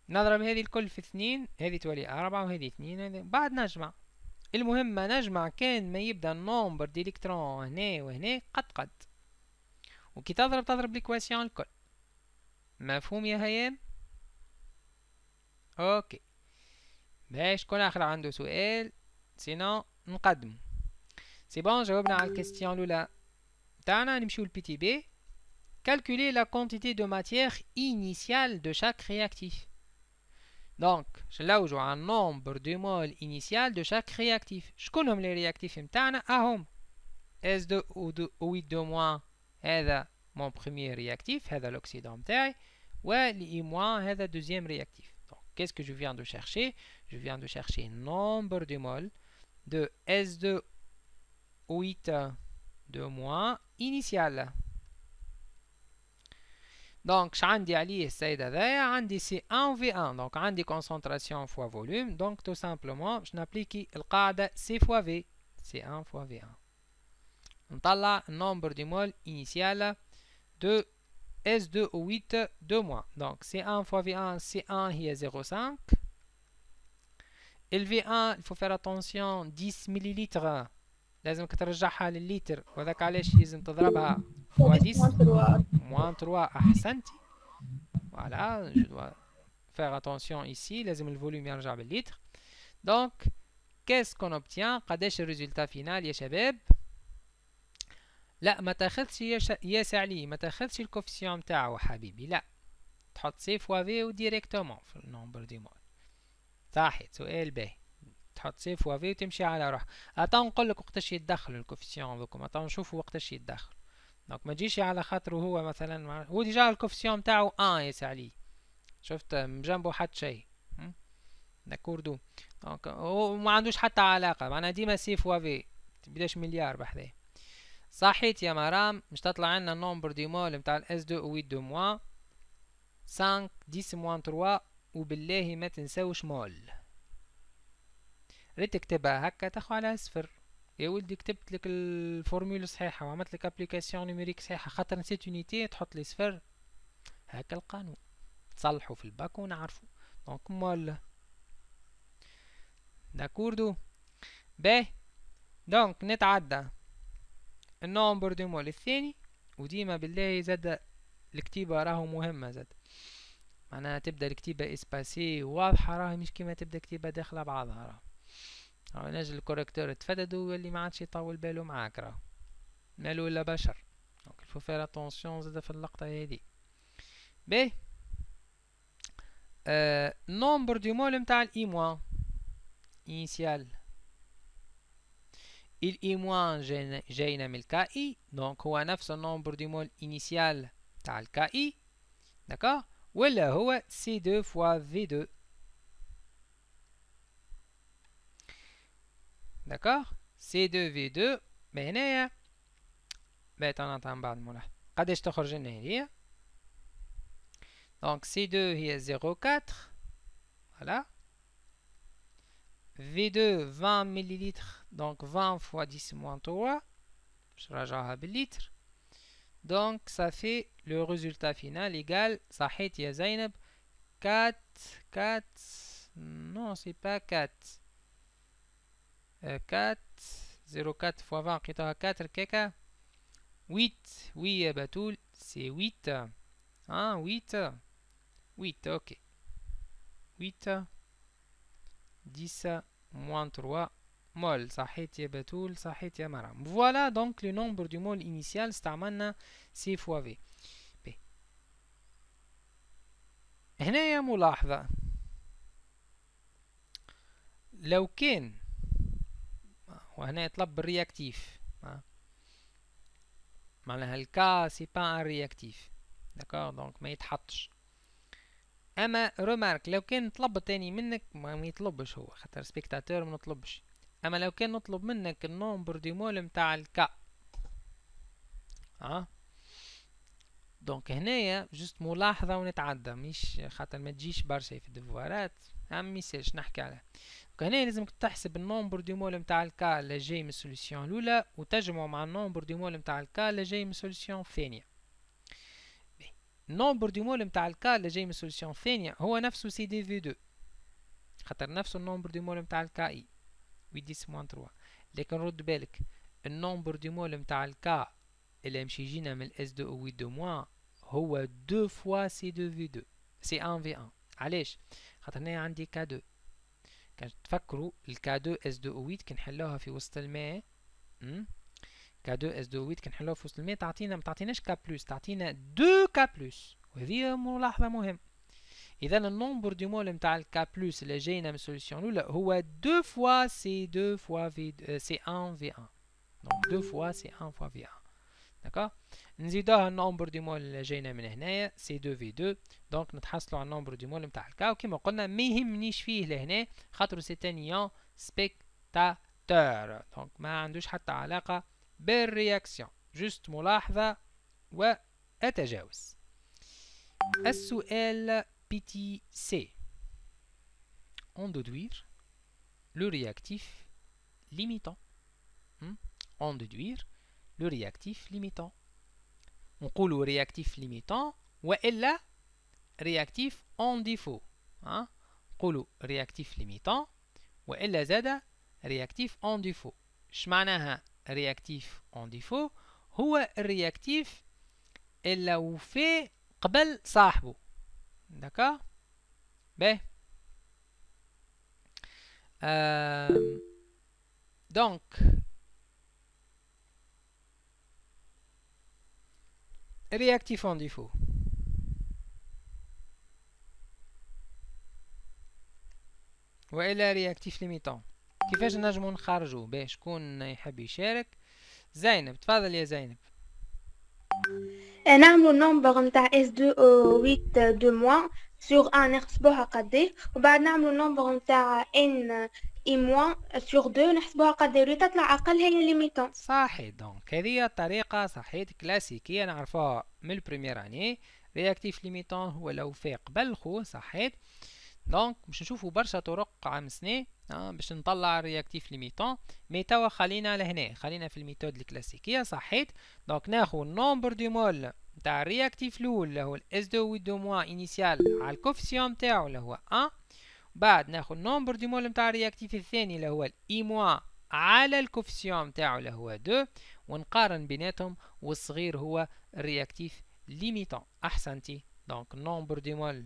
نضرب هذه الكل في اثنين هذه تولي أربعة وهذه اثنين بعد نجمع المهم ما نجمع كان ما يبدا النومبر ديليكترون هنا وهنا قد قد وكي تضرب تضرب ليكواسيون الكل مفهوم يا هيام ok Ok. Mais sinon, connais عنده سؤال سينو Sinon, bon, بون جاوبنا question la question تاعنا la un petit b calculer la quantité de matière initiale de chaque réactif. Donc, là où vois un nombre de moles initial de chaque réactif. Je connais les réactifs à ahom. s 2 ou 8 de moins, mon premier réactif, c'est l'oxydant et ou l'I- c'est le deuxième réactif. Qu'est-ce que je viens de chercher Je viens de chercher nombre de moles de S2 8 de moins initial. Donc, j'ai Ali et Saïd عندي c'est 1 V1, donc عندي concentration fois volume, donc tout simplement, je n'applique cadre C fois V, c 1 fois V1. On a le nombre de moles initial de S2 ou 8 2 moins. Donc, C1 fois V1, C1 est 0,5. Et le V1, il faut faire attention, 10 millilitres. les faut que tu rejettes le litre. Et là, 10. Moins 3. Voilà, je dois faire attention ici. les faut le volume soit Donc, qu'est-ce qu'on obtient Quel est le résultat final, les لا ما تاخذش ياس علي ما تاخذش الكوفيسيون نتاعو حبيبي لا تحط سي فوا في وديريكتومون في النومبر دي مول صحيت سؤال باهي تحط سي فوا في وتمشي على روح اتا نقولك وقتاش يتدخل الكوفيسيون دوكم اتا نشوفو وقتاش يتدخل دونك ما تجيش على خاطر هو مثلا هو ديجا الكوفيسيون نتاعو ان آه ياس علي شفت من جنبو حتى شيء داكوردو دونك هو ما عندوش حتى علاقه معناها ديما سي فوا في بلاش مليار بحذاه صحيت يا مرام باش تطلع عنا النومبر دي مول نتاع الاس دو او دو موا سانك ديس موان تروا وبالله ما تنساوش مول ريت تكتبها هكا تاخو على صفر يا ولدي كتبت لك الفورمولا صحيحه وعملت لك ابليكاسيون نيميريك صحيحه خاطر نسيت يونيتي تحط لي صفر هكا القانون تصلحوا في الباك ونعرفوا دونك مول داكوردو باهي دونك نتعدى النوم مول الثاني وديما بالله زاد الكتيبة راهو مهمة زاد معناها تبدا الكتيبة اسباسي واضحة راهي مش كيما تبدا كتيبة داخلة بعضها راهو راهو نجم الكوريكتور تفددو واللي ما عادش يطول باله معاك راهو مالو ولا بشر دونك الفو فير اتونسيون زاد في اللقطة هذه باهي آه نومبر دي مول متاع الايموان initial Il y moins g in k i. Donc, ou c'est le nombre du mol initial le KI. i. D'accord Ou est c 2 fois v2. D'accord c 2 v2. Ben, Mais un temps de mola. Quand Donc, c 2 est 0,4. Voilà. V2, 20 millilitres. Donc 20 fois 10 moins 3, litre. Donc ça fait le résultat final égal, Zainab, 4, 4, non c'est pas 4. 0, 4, 0,4 fois 20, 4, 4, 8, oui Abatoul, eh ben, c'est 8. Hein, 8 8, ok. 8, 10, moins 3, مول صحيت يا بتول صحيت يا مرام فوالا دونك لو نومبر دو مول انيسيال استعملنا سي فوا في بي هنايا ملاحظة لو كان وهنا يطلب الرياكتيف معناها الكا سي با ان رياكتيف داكور دونك ما يتحطش اما رمارك لو كان طلب تاني منك ما يطلبش هو خاطر سبيكتاتور ما نطلبش اما لو كان نطلب منك النومبر دي مول متاع الكا اه دونك هنايا جست ملاحظه ونتعدى مش خاطر ما تجيش برشا في الديفوارات اهم ميساج نحكي عليها دونك هنا لازمك تحسب النومبر دي مول متاع الكا اللي جاي من السوليسيون الاولى وتجمعه مع النومبر دي مول متاع الكا اللي جاي من السوليسيون الثانيه النومبر دي مول متاع الكا اللي جاي من السوليسيون الثانيه هو نفسه سي دي في 2 خاطر نفسه النومبر دي مول متاع الكا اي ويديس موان تروا لكن رد بالك النومبر دي مول متاع الكا اللي مش يجينا من الاس دو او دو موان هو دو فوا سي دو في دو سي ان في ان علاش خاطر هنايا عندي كا دو كان تفكروا الكا دو اس دو او ويت كنحلوها في وسط الماء كا دو اس دو ويت كنحلوها في وسط الماء تعطينا ما تعطيناش كا بلس تعطينا دو كا بلس وهذه ملاحظه مهمه اذا النومبر دي مول نتاع الكا بلس اللي جاينا من السوليسيون الاولى هو 2 فوا سي 2 فوا في سي 1 في 1 دونك 2 فوا سي 1 فوا في 1 داكوغ نزيدوها النومبر دي مول اللي جاينا من هنايا سي 2 في 2 دونك نتحصلوا على النومبر دي مول نتاع الكا وكما قلنا ما يهمنيش فيه لهنا خاطر سي تانيون سبيكتاتور دونك ما عندوش حتى علاقه بالرياكسيون جست ملاحظه واتجاوز السؤال petit c. On hmm? déduire le réactif limitant. On déduire le réactif limitant. On coule le réactif limitant ou elle réactif en défaut. Hein? On réactif limitant ou elle zada réactif en défaut. signifie réactif en défaut réactif a ou fait avant قبل صاحبه D'accord Ben. Euh, donc, réactif en défaut. وإلى رياكتيف ليميتون كيفاش نجمو نخرجو باش شكون يحب يشارك زينب تفضل يا زينب نعمل النمبر نتاع اس دو ويت دو موا سور ان نحسبوها قديه وبعد نعمل النمبر نتاع ان اي موان سور دو نحسبوها قد ايه تطلع اقل هي ليميتون صحيح دونك هذه طريقه صحيت كلاسيكيه نعرفوها من البريمير اني رياكتيف ليميتون هو لو فيه قبل خو دونك باش نشوفو برشا طرق عام سنة آه، باش نطلع الرياكتيف ليميتون مي توا خلينا لهنا خلينا في الميثود الكلاسيكية صحيت دونك ناخو النومبر دو مول نتاع الرياكتيف لول اللي هو الاس دو و دو موان انيسيال على الكوفيسيون نتاعو اللي هو أن بعد ناخو النومبر دو مول نتاع الرياكتيف الثاني اللي هو الإي موان على الكوفيسيون نتاعو اللي هو دو ونقارن بيناتهم والصغير هو الرياكتيف ليميتون أحسنتي دونك نومبر دو مول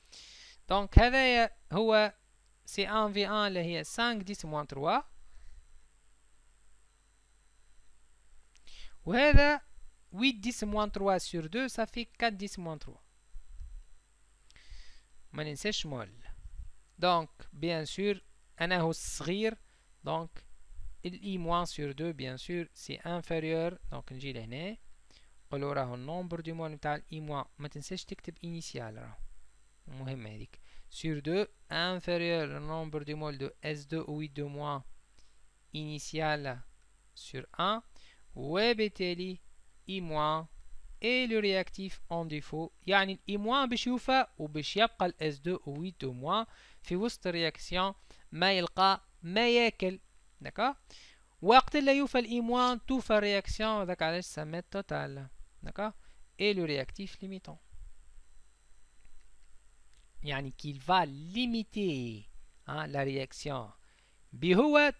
دونك هذا هو سي ان في ان اللي هي 5 10 موان 3 وهذا 8 10 موان 3 سور 2 صافي 4 10 موان 3 ما ننساش مول دونك بيان سور انا هو الصغير دونك الاي موان سور 2 بيان سور سي انفيريور دونك نجي لهنا قولوا راهو النومبر دو مول نتاع الاي موان ما تنساش تكتب انيسيال راهو مهمه هذيك sur 2 inférieur au nombre de moles de S2 ou 8 2 moins initial sur 1, a I et le réactif en défaut يعني I ou باش يوفى وباش يبقى S2 ou 8 2 moins في وسط الرياكسيون ما يلقى ما ياكل داكا وقت اللي يوفى I- موان توفى الرياكسيون هذاك علاش et le réactif limitant qu'il va limiter hein, la réaction. Il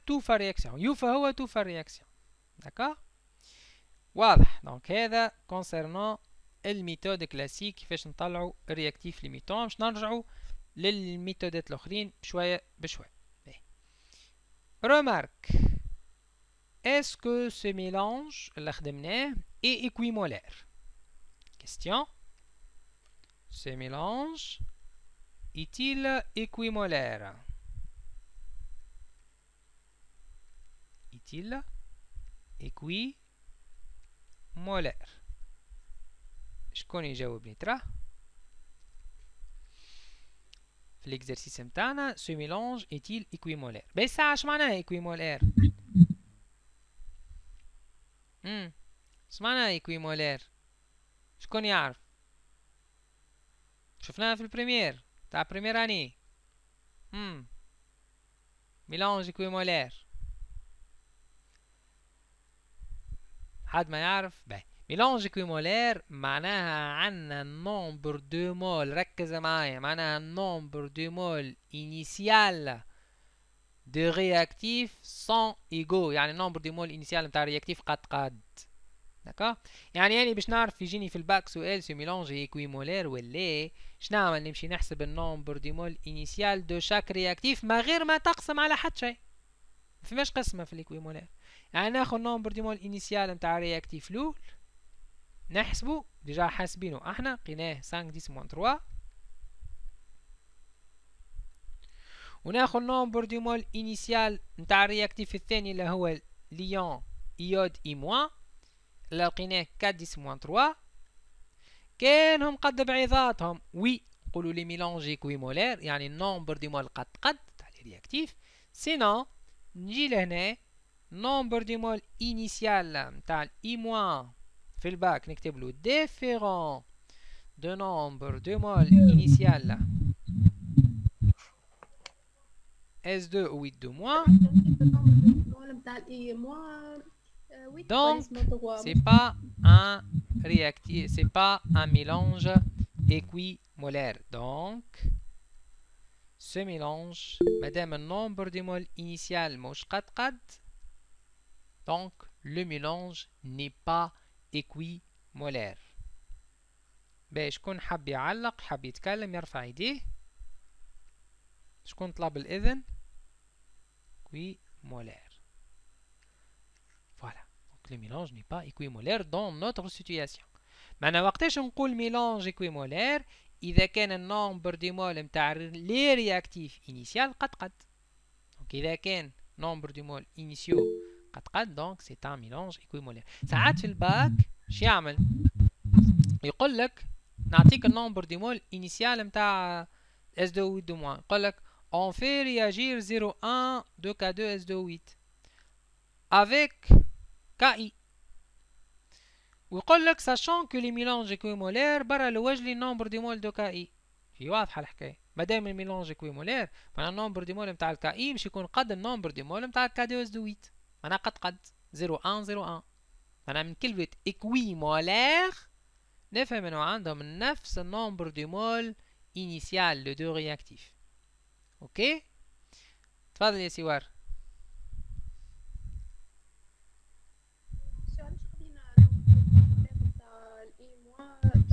tout la réaction. Il va tout la réaction. D'accord Voilà. Donc, concernant la méthode classique qui fait que un réactif limitant, nous avons revenir méthode est très très est question ce mélange est-il équimolaire Est-il équimolaire Je connais déjà L'exercice m'tana, ce mélange est-il équimolaire Mais ben, ça, je m'en ai équimolaire. Hmm, je équimolaire. Je connais Je le premier. Ta première année. Hum. Mélange équimolaire. Had ma yarf. Mélange équimolaire. Manaha un nombre de mol. Rekkezamaya. un nombre de moles initial de réactifs sans égaux. un nombre de moles initial de réactifs 4 4. داكا يعني يعني باش نعرف يجيني في الباك سؤال سي ميلونج ايكوي مولير ولا إيه؟ شنعمل نمشي نحسب النومبر دي مول انيسيال دو شاك رياكتيف ما غير ما تقسم على حد شيء ما فماش قسمه في الايكوي مولير يعني ناخذ النومبر دي مول انيسيال نتاع رياكتيف لول نحسبو ديجا حاسبينو احنا لقيناه 5 10 3 وناخذ النومبر دي مول انيسيال نتاع الرياكتيف الثاني اللي هو ليون ايود اي موان L'alpine 4 10-3. Qu'est-ce qu'on a Oui, pour les mélanger qui molaires, il y a un nombre de mols dans les réactifs. Sinon, nous avons nombre de mols initial. i-. y- le bac, nous avons différent de nombre de mols initial S2 8 de S2 ou 8 de moins. Euh, donc, c'est pas un réactif, c'est pas un mélange équimolaire. Donc, ce mélange, madame, le nombre de moles initial, donc le mélange n'est pas équimolaire. Ben, je connais Habi Allah, Habi Tkal, Mirfa Idi. Je connais l'abel Eden, équimolaire le mélange n'est pas équimolaire dans notre situation. Maintenant, quand on dit mélange équimolaire, il y a un nombre de moles de réactif initial, donc il y a un nombre de moles initiaux, donc c'est un mélange équimolaire. Ça a le bac, je vais يقول dit le nombre de moles moles initiales s 2 8 il موان dit لك on réagir réagir 0 2 k 2 s 2 8 avec KI ويقول لك ساشون كو لي ميلونج كويمولير برا لوجه لي نومبر دي مول دو كاي هي واضحه الحكايه مادام الميلونج كويمولير معناها النومبر دي مول نتاع الكاي باش يكون قد النومبر دي مول نتاع الكاديوس دو 8 معناها قد قد 0 1 0 1 معناها من كلمه اكويمولير نفهم انه عندهم نفس النومبر دي مول انيسيال لو دو رياكتيف اوكي تفضل يا سوار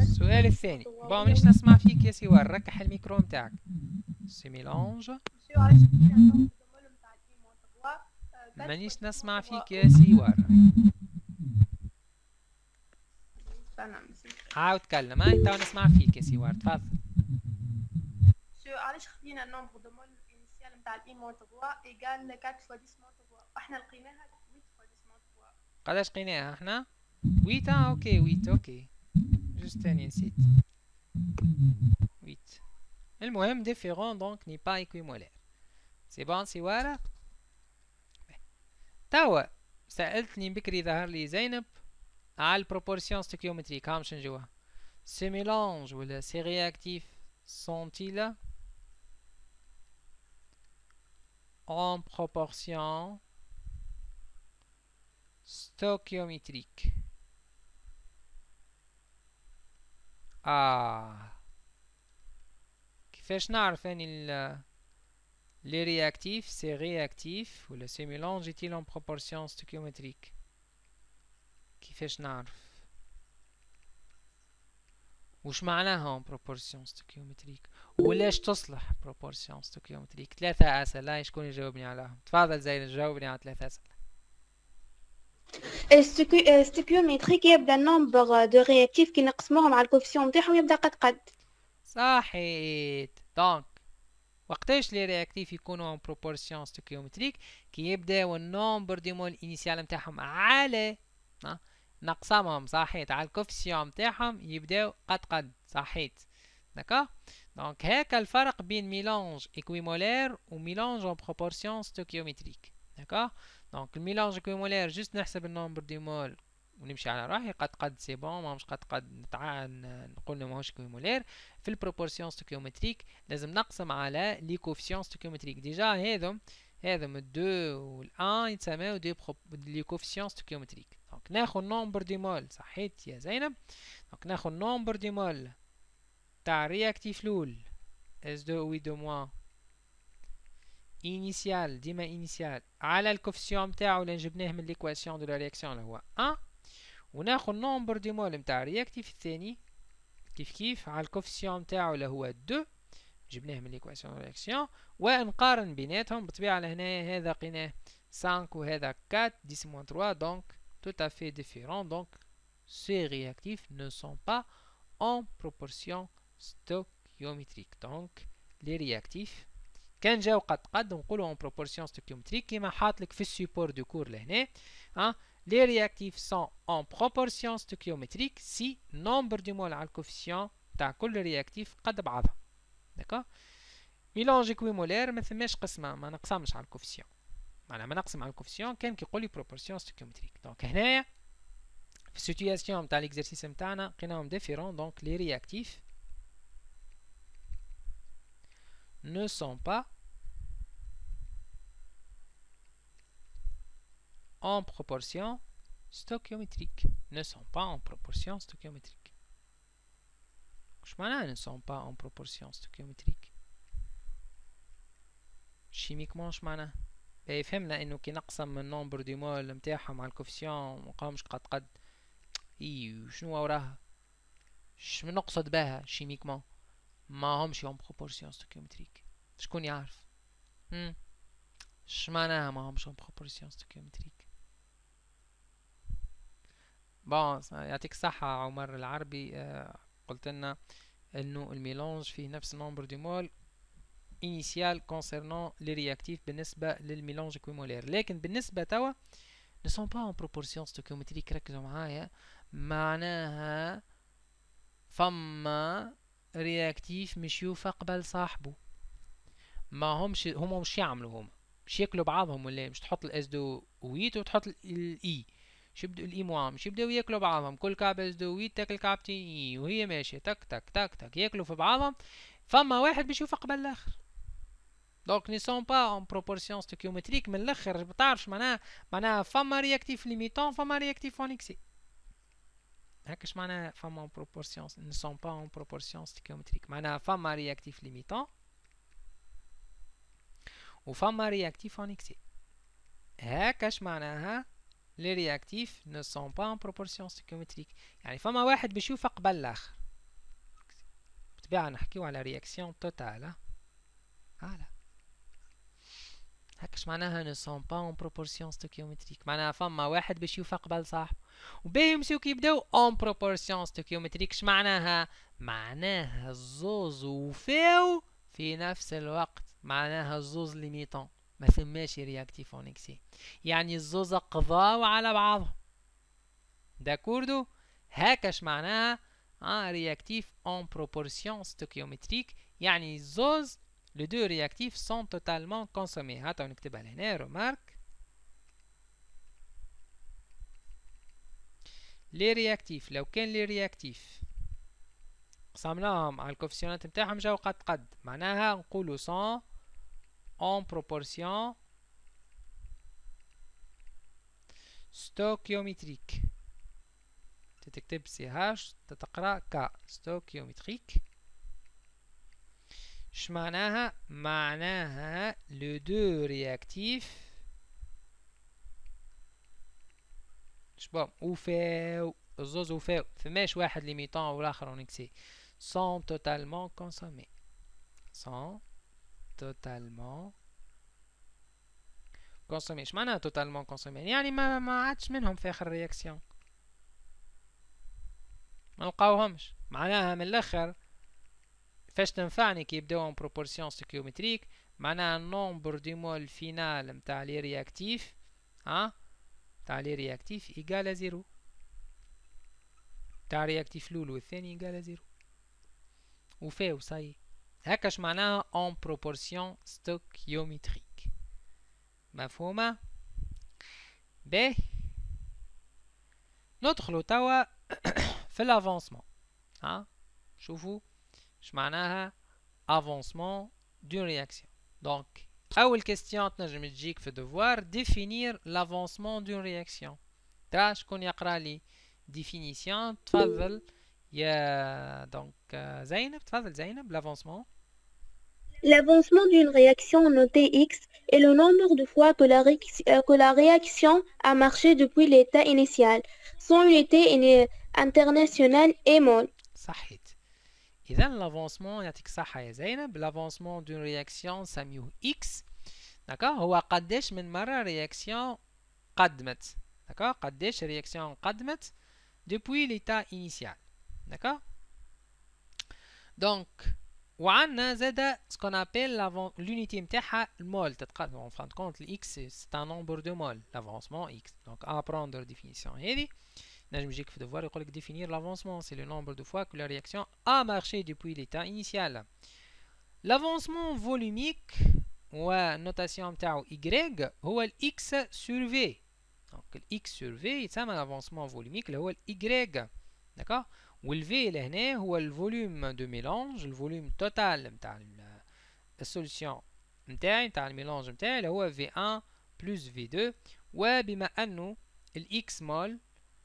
السؤال الثاني بون مانيش نسمع فيك يا سوار ركح الميكرو نتاعك سي ميلونج مانيش نسمع فيك يا سوار عاود تكلم هاي تو نسمع فيك يا سوار تفضل علاش خدينا النومبر دو مول انيسيال نتاع الاي مونتغوا 3 ايكال 4 فوا 10 مون احنا لقيناها 8 فوا 10 مون قداش لقيناها احنا 8 اوكي 8 اوكي Juste un incite. oui. Elles sont même donc n'y pas équimolaires. C'est bon, c'est Bien. là? T'as ouais. Ça aide ni de créer des halides À la proportion stoichiométrique. Comme hein, ce que je vois. Ces mélanges ou ces réactifs sont-ils en proportion stoichiométrique? آه كيفاش نعرف اني يعني لي رياكتيف سي رياكتيف ولا سي ميلانج ايتيل ان بروبورسيون ستوكيومتريك كيفاش نعرف وش معناها بروبورسيون ستوكيومتريك ولاش تصلح بروبورسيون ستوكيومتريك ثلاثة أسئلة شكون يجاوبني عليهم تفضل زين جاوبني على ثلاثة أسئلة ستيكيومتريك euh, euh, يبدا النومبر دو رياكتيف كي نقسموهم على الكوفيسيون نتاعهم يبدا قد قد صحيت دونك وقتاش لي رياكتيف يكونوا ان بروبورسيون ستيكيومتريك كي يبداو النومبر دي مول انيسيال نتاعهم عالي نقسمهم صحيت على الكوفيسيون نتاعهم يبداو قد قد صحيت دكا دونك هكا الفرق بين ميلونج ايكويمولير وميلونج ان بروبورسيون ستيكيومتريك دكا دونك الميلانج كومولير جست نحسب النومبر دي مول ونمشي على راحي قد قد سي بون ماهوش قد قد نتعان نقول ماهوش كومولير في البروبورسيون ستوكيومتريك لازم نقسم على لي كوفيسيون ستوكيومتريك ديجا هذم هذم الدو والان يتسماو دي لي كوفيسيون ستوكيومتريك دونك ناخذ النومبر دي مول صحيت يا زينب دونك ناخذ النومبر دي مول تاع رياكتيف لول اس 2 او 2 موان initial ديما initial على الكوفيسيون نتاعو اللي جبناه من ليكواسيون دو لا رياكسيون اللي هو 1 وناخذ نومبر دي مول نتاع الرياكتيف الثاني كيف كيف على الكوفيسيون نتاعو اللي هو 2 جبناه من ليكواسيون دو رياكسيون ونقارن بيناتهم بالطبيعه لهنا هذا لقيناه 5 وهذا 4 10 3 donc tout à fait différent donc ces réactifs ne sont pas en proportion stoichiométrique donc les réactifs quand on dit en proportion stoichiométrique, comme on l'a dit dans le support de la cour, les réactifs sont en proportion stoichiométrique si le nombre de moles à la coefficient de tous les réactifs est égal. Le mélange de molles n'est pas divisé, il n'est pas divisé par la coefficient. Il n'est pas divisé par la coefficient, comme on l'a dit en proportion stoichiométrique. Donc, ici, dans la situation dans l'exercice, on a différents réactifs. ne sont pas en proportion stoichiométrique. Ne sont pas en proportion stoichiométrique. Ne sont pas en proportion stoichiométrique. Chimiquement, Schmana. BFM, là, nous qui n'aksam le nombre de moles, le mtéha, mal coefficient, ou comme je crois que. Iou, je ce que Je me dire, chimiquement. ما همش يوم بروبورسيون ستوكيومتريك شكون يعرف امم شمعناها ما همش يوم بروبورسيون ستوكيومتريك بون يعطيك الصحة عمر العربي قلت لنا انه الميلانج فيه نفس نومبر دي مول انيسيال concernant لي رياكتيف بالنسبة للميلانج كويمولير لكن بالنسبة توا ne sont pas en proportion stoichiométrique ركزوا معايا معناها فما رياكتيف مش يوفق قبل صاحبه ما همش هم مش يعملوا هم مش ياكلوا بعضهم ولا مش تحط الاس دو ويت وتحط الاي e. مش يبدو الاي e معاهم مش يبداو ياكلوا بعضهم كل كعب اس دو ويت تاكل كعبتين اي e. وهي ماشيه تك تك تك تك ياكلوا في بعضهم فما واحد باش يوفق قبل الاخر دونك ني سون با اون بروبورسيون ستيكيومتريك من الاخر بتعرفش معناها معناها فما رياكتيف ليميتون فما رياكتيف اونيكسي هكا اش ne sont pas en proportion stoichiométrique معناها فما رياكتيف ليميتون وفما رياكتيف انكسي هكا اش معناها les réactifs ne sont pas en proportion stoichiométrique يعني فما واحد باش يوفق بالطبيعه نحكيو على رياكسيون هالا هكاش معناها نو سون با اون بروبورسيون ستوكيومتريك معناها فما واحد باش يوفق قبل صاحبه وباهي يمشيو كيبداو اون بروبورسيون ستوكيومتريك اش معناها معناها الزوز وفاو في نفس الوقت معناها الزوز ليميتون ما ثماش رياكتيف اونيكسي يعني الزوز قضاو على بعضهم داكوردو هكاش معناها ان رياكتيف اون بروبورسيون ستوكيومتريك يعني الزوز Les deux réactifs sont totalement consommés. هاتوا نكتبها لهنا remarque. لي رياكتيف لو كان لي رياكتيف en proportion stoichiométrique تتكتب CH K stoichiométrique اش معناها معناها لو دو رياكتيف شباب وفاو الزوز وفاو فماش واحد ليميتون والاخر اونكسي سون توتالمون كونسومي سون توتالمون كونسومي اش معناها توتالمون كونسومي يعني ما ما عادش منهم في اخر رياكسيون ما لقاوهمش معناها من الاخر Faites un fan qui est e e e en proportion stoichiométrique, maintenant le nombre du mois final est réactif. T'as l'air réactif égal à 0. T'as réactif lui égal à zéro. Ou faites ça C'est je en proportion stochiométrique. Ma femme, B. Notre l'Otawa fait l'avancement. vous je m'en avancement d'une réaction. Donc, à la question, je vais me devoir définir l'avancement d'une réaction. Tu je y aura définition. donc euh, Zainab, tu Zainab, l'avancement. L'avancement d'une réaction notée X est le nombre de fois que la, euh, que la réaction a marché depuis l'état initial, son unité internationale est molle. Sahit l'avancement net qui c'est l'avancement d'une réaction Samuel X d'accord ou à quelle distance de marre réaction qu'admet d'accord qu'admet cette réaction depuis l'état initial d'accord donc one ce qu'on appelle l'avant l'unité de molte en fin de compte X c'est un nombre de mol l'avancement X donc à prendre la définition et nous avons dit que définir l'avancement. C'est le nombre de fois que la réaction a marché depuis l'état initial. L'avancement volumique, ou la notation Y, ou X sur V. Donc le X sur V, c'est un avancement volumique, ou Y. D'accord le V, est le volume de mélange, le volume total de la solution, le mélange V1 plus V2. Et bien nous, le X mol.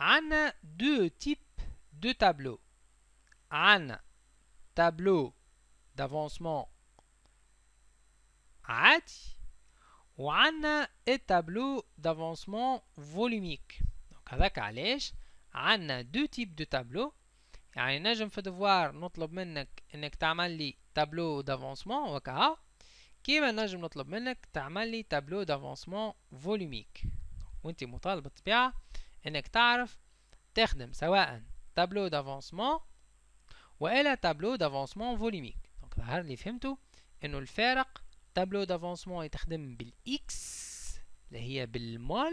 Il y a deux types de tableaux. Il y a un tableau d'avancement à et un tableau d'avancement volumique. Donc, à la il y a deux types de tableaux. Il y a un autre devoir, nous avons un tableau d'avancement à l'aide et un autre qui fait un tableau d'avancement volumique. Et il y a un autre et nektarf, ça utilise soit un tableau d'avancement, ou un tableau d'avancement volumique. Donc là, on le tout. le tableau d'avancement est utilisé avec x, qui est le mol,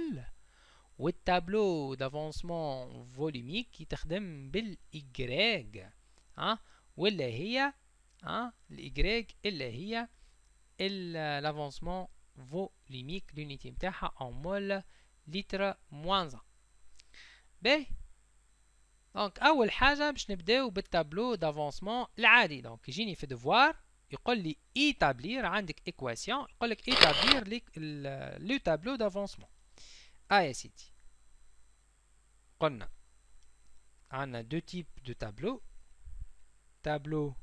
et le tableau d'avancement volumique est utilisé avec y, qui est l'avancement volumique, de en mol litre moins 1. Ben, donc, la première chose, c'est tableau d'avancement normal. Donc, j'ai un devoir, il me dit d'établir, une équation, il me dit d'établir le tableau d'avancement. Ici, on a deux types de tableaux Tableau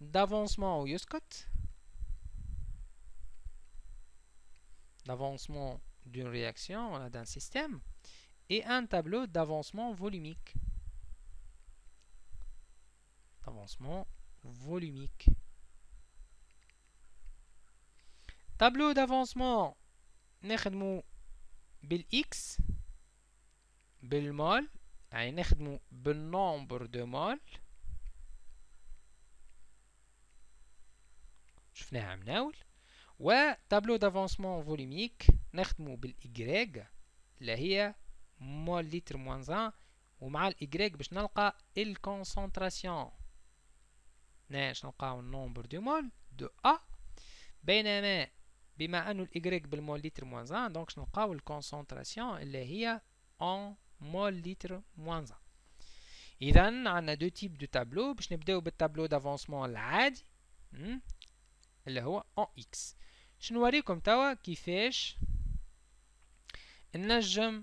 d'avancement ou de d'avancement d'une réaction ou d'un système et un tableau d'avancement volumique. Avancement volumique. Tableau d'avancement, nous bil x, bil mol, nombre de mol. Je Ouais, tableau d'avancement volumique, bil y, la مول لتر موان زان ومع الايكغيك باش نلقى الكونسنتراسيون ناش نلقاو النومبر دو مول دو ا بينما بما أنو الايكغيك بالمول لتر موان زان دونك باش نلقاو الكونسنتراسيون اللي هي اون مول لتر موان زان اذا عندنا دو تيب دو تابلو باش نبداو بالتابلو دافونسمون العادي اللي هو اون اكس شنوريكم توا كيفاش نجم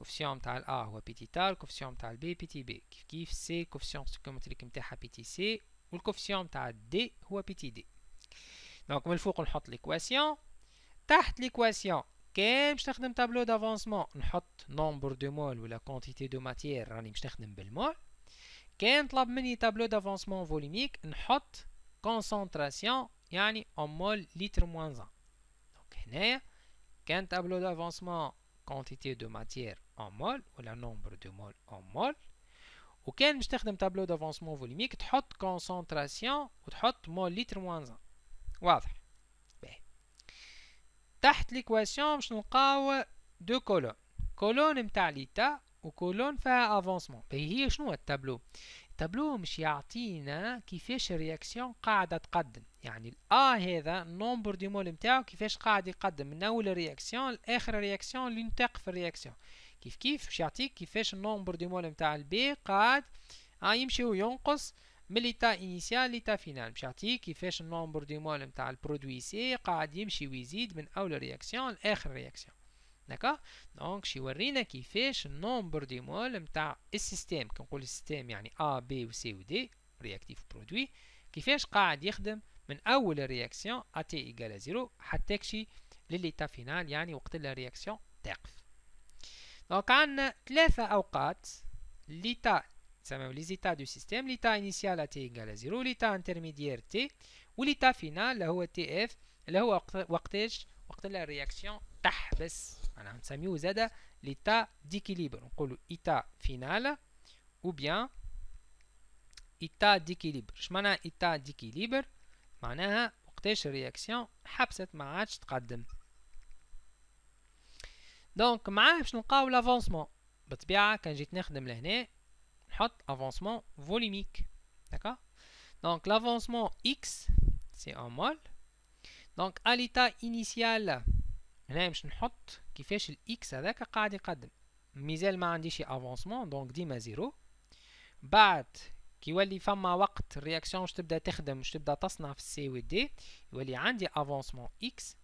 Coefficient à est ou à petit la coefficient à B ou à petit B. C, coefficient psychométrique à petit C, ou coefficient à D ou à petit D. Donc, on va qu'on l'équation. Sous l'équation. Quand on a un tableau d'avancement, on a le nombre de moles ou la quantité de matière, on a un tableau d'avancement volumique, on a une concentration en moles litre moins 1. Donc, on un tableau d'avancement, quantité de matière. ان مول ولا نومبر دو مول ان مول وكان باش تخدم تابلو دافونسمون فوليميك تحط كونسنتراسيون وتحط مول لتر زان واضح باهي تحت ليكواسيون باش نلقاو دو كولون كولون نتاع ليتا وكولون فيها افونسمون باهي هي شنو التابلو التابلو مش يعطينا كيفاش الرياكسيون قاعده تقدم يعني الا هذا نومبر دي مول نتاعو كيفاش قاعد يقدم من اول رياكسيون لاخر رياكسيون لين تقف الرياكسيون كيف كيف باش يعطيك كيفاش النومبر دي مول نتاع البي قاعد يمشي وينقص من ليتا انيسيال ليتا فينال باش يعطيك كيفاش النومبر دي مول نتاع البرودوي سي قاعد يمشي ويزيد من اول رياكسيون لاخر رياكسيون داكا دونك شي يورينا كيفاش النومبر دي مول نتاع السيستيم كي نقول السيستيم يعني ا بي و سي و دي رياكتيف برودوي كيفاش قاعد يخدم من اول رياكسيون ا تي ايكال زيرو حتى كشي لليتا فينال يعني وقت لا رياكسيون تقف دونك عندنا ثلاثة أوقات ليتا نسميو لي زيتا دو سيستيم ليتا انيسيال تي ايكال زيرو ليتا انترميديير تي وليتا فينال اللي هو تي اف اللي هو وقتاش وقت لا الرياكسيون تحبس معناها نسميو زادا ليتا ديكيليبر نقولو ايتا فينال او بيان ايتا ديكيليبر اش معناها ايتا ديكيليبر معناها وقتاش الرياكسيون حبست ما عادش تقدم دونك معاه باش نلقاو لافونسمون بالطبيعه كان جيت نخدم لهنا نحط افونسمون فوليميك داكا دونك لافونسمون اكس سي ان مول دونك اليتا انيسيال هنا باش نحط كيفاش الاكس هذاك قاعد يقدم مازال ما عنديش افونسمون دونك ديما زيرو بعد كي يولي فما وقت الرياكسيون واش تبدا تخدم واش تبدا تصنع في السي و دي يولي عندي افونسمون اكس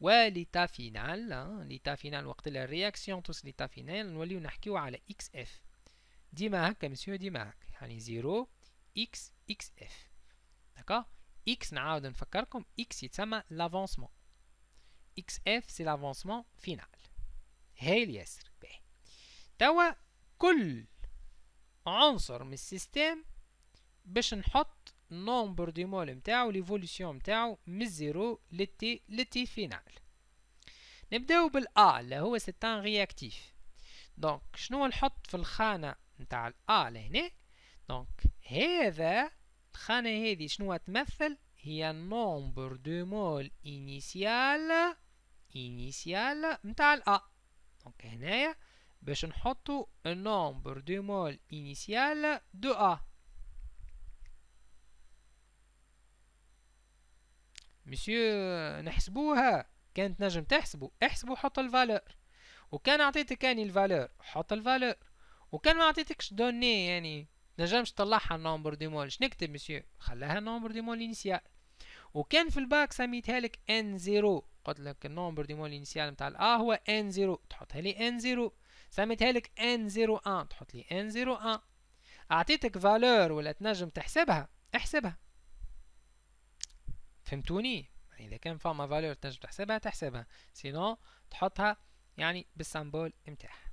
وليتا فينال آه، ليتا فينال وقت الرياكسيون توصل ليتا فينال نوليو نحكيو على اكس اف ديما هكا مسيو ديما هكا يعني زيرو اكس اكس اف داكا اكس نعاود نفكركم اكس يتسمى لافونسمون اكس اف سي لافونسمون فينال هاي اليسر باهي توا كل عنصر من السيستم باش نحط نومبر دي مول نتاعو ليفولوسيون نتاعو من زيرو لتي لتي فينال نبداو بالا اللي هو سيتان رياكتيف دونك شنو نحط في الخانه نتاع الا لهنا دونك هذا الخانه هذه شنو تمثل هي نومبر دو مول انيسيال انيسيال نتاع الا دونك هنايا باش نحطو النومبر دو مول انيسيال دو ا مسيو euh, نحسبوها كانت نجم تحسبو احسبو حط الفالور وكان عطيتك اني يعني الفالور حط الفالور وكان ما عطيتكش دوني يعني نجمش تطلعها النومبر دي مول شنكتب مسيو خلاها النومبر دي مول انيسيال وكان في الباك سميتها لك ان زيرو قلت لك النومبر دي مول انيسيال نتاع الا هو ان زيرو تحطها لي ان زيرو سميتها لك ان زيرو ان تحط لي ان زيرو ان اعطيتك فالور ولا تنجم تحسبها احسبها فهمتوني يعني اذا كان فما فالور تنجم تحسبها تحسبها سينو تحطها يعني بالسامبول نتاعها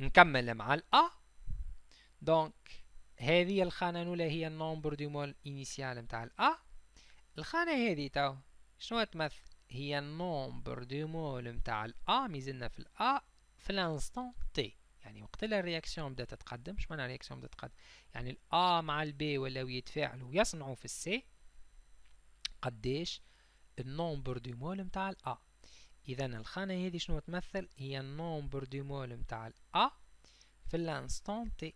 نكمل مع الأ دونك هذه الخانة الأولى هي النومبر دي مول إنيسيال متاع الأ الخانة هذه تو شنو تمثل هي النومبر دي مول متاع الأ مازلنا في الأ في الانستون تي يعني وقت اللي الرياكسيون بدات تتقدم شو معنى الرياكسيون بدات تتقدم يعني الأ مع البي ولاو يتفاعلوا يصنعوا في السي قديش النومبر دو مول نتاع الأ إذا الخانة هذه شنو تمثل هي النومبر دو مول نتاع الأ في الانستون تي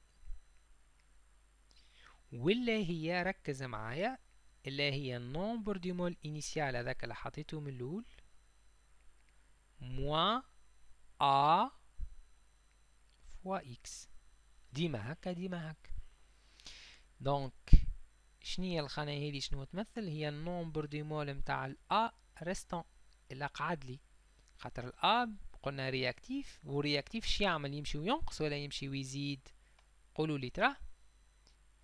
ولا هي ركز معايا اللي هي النومبر دو مول انيسيال هذاك اللي حطيته من الاول موان ا fois x ديما هكا ديما هكا دونك شنيا الخانة هذي شنو تمثل هي النومبر دي مول متاع الأ ريستون اللي قعد لي خاطر الأ قلنا رياكتيف ورياكتيف شي يعمل يمشي وينقص ولا يمشي ويزيد قولوا لي تراه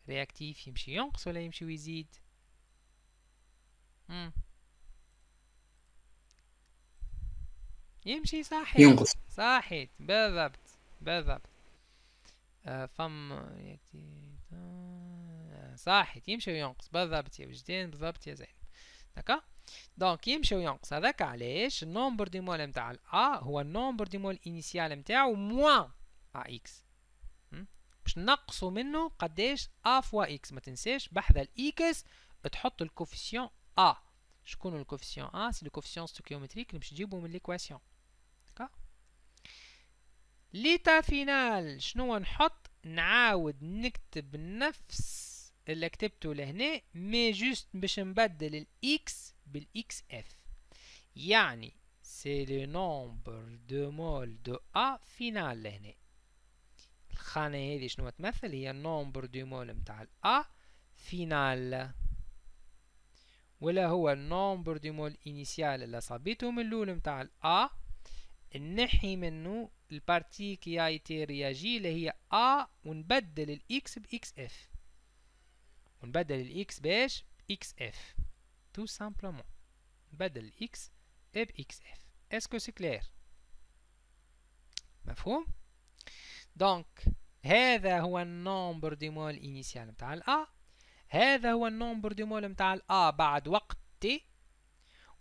رياكتيف يمشي ينقص ولا يمشي ويزيد مم. يمشي صحيح ينقص صحيح بالضبط بالضبط فم صحيت يمشي وينقص بالضبط يا وجدين بالضبط يا زين دكا دونك يمشي وينقص هذاك علاش النومبر دي مول نتاع الا هو النومبر دي مول انيسيال نتاعو موان ا اكس باش نقصوا منه قداش ا فوا اكس ما تنساش بحذا الاكس تحط الكوفيسيون ا شكون الكوفيسيون ا سي الكوفيسيون ستوكيومتريك اللي باش تجيبو من ليكواسيون ليتا فينال شنو نحط نعاود نكتب نفس اللي كتبته لهنا مي جوست باش نبدل الاكس بالاكس اف يعني سي لو نومبر دو مول دو ا فينال لهنا الخانة هذه شنو تمثل هي النومبر دو مول ال ا فينال ولا هو النومبر دو مول انيسيال اللي صبيته من الأول ال ا نحي منه تي رياجي اللي هي ا ونبدل الإكس بإكس إف ونبدل الإكس باش إكس إف تو سامبلومون نبدل الإكس بإكس إف اسكو سي كلير مفهوم دونك هذا هو النومبر دي مول انيسيال نتاع ال ا هذا هو النومبر دي مول نتاع ال ا بعد وقت تي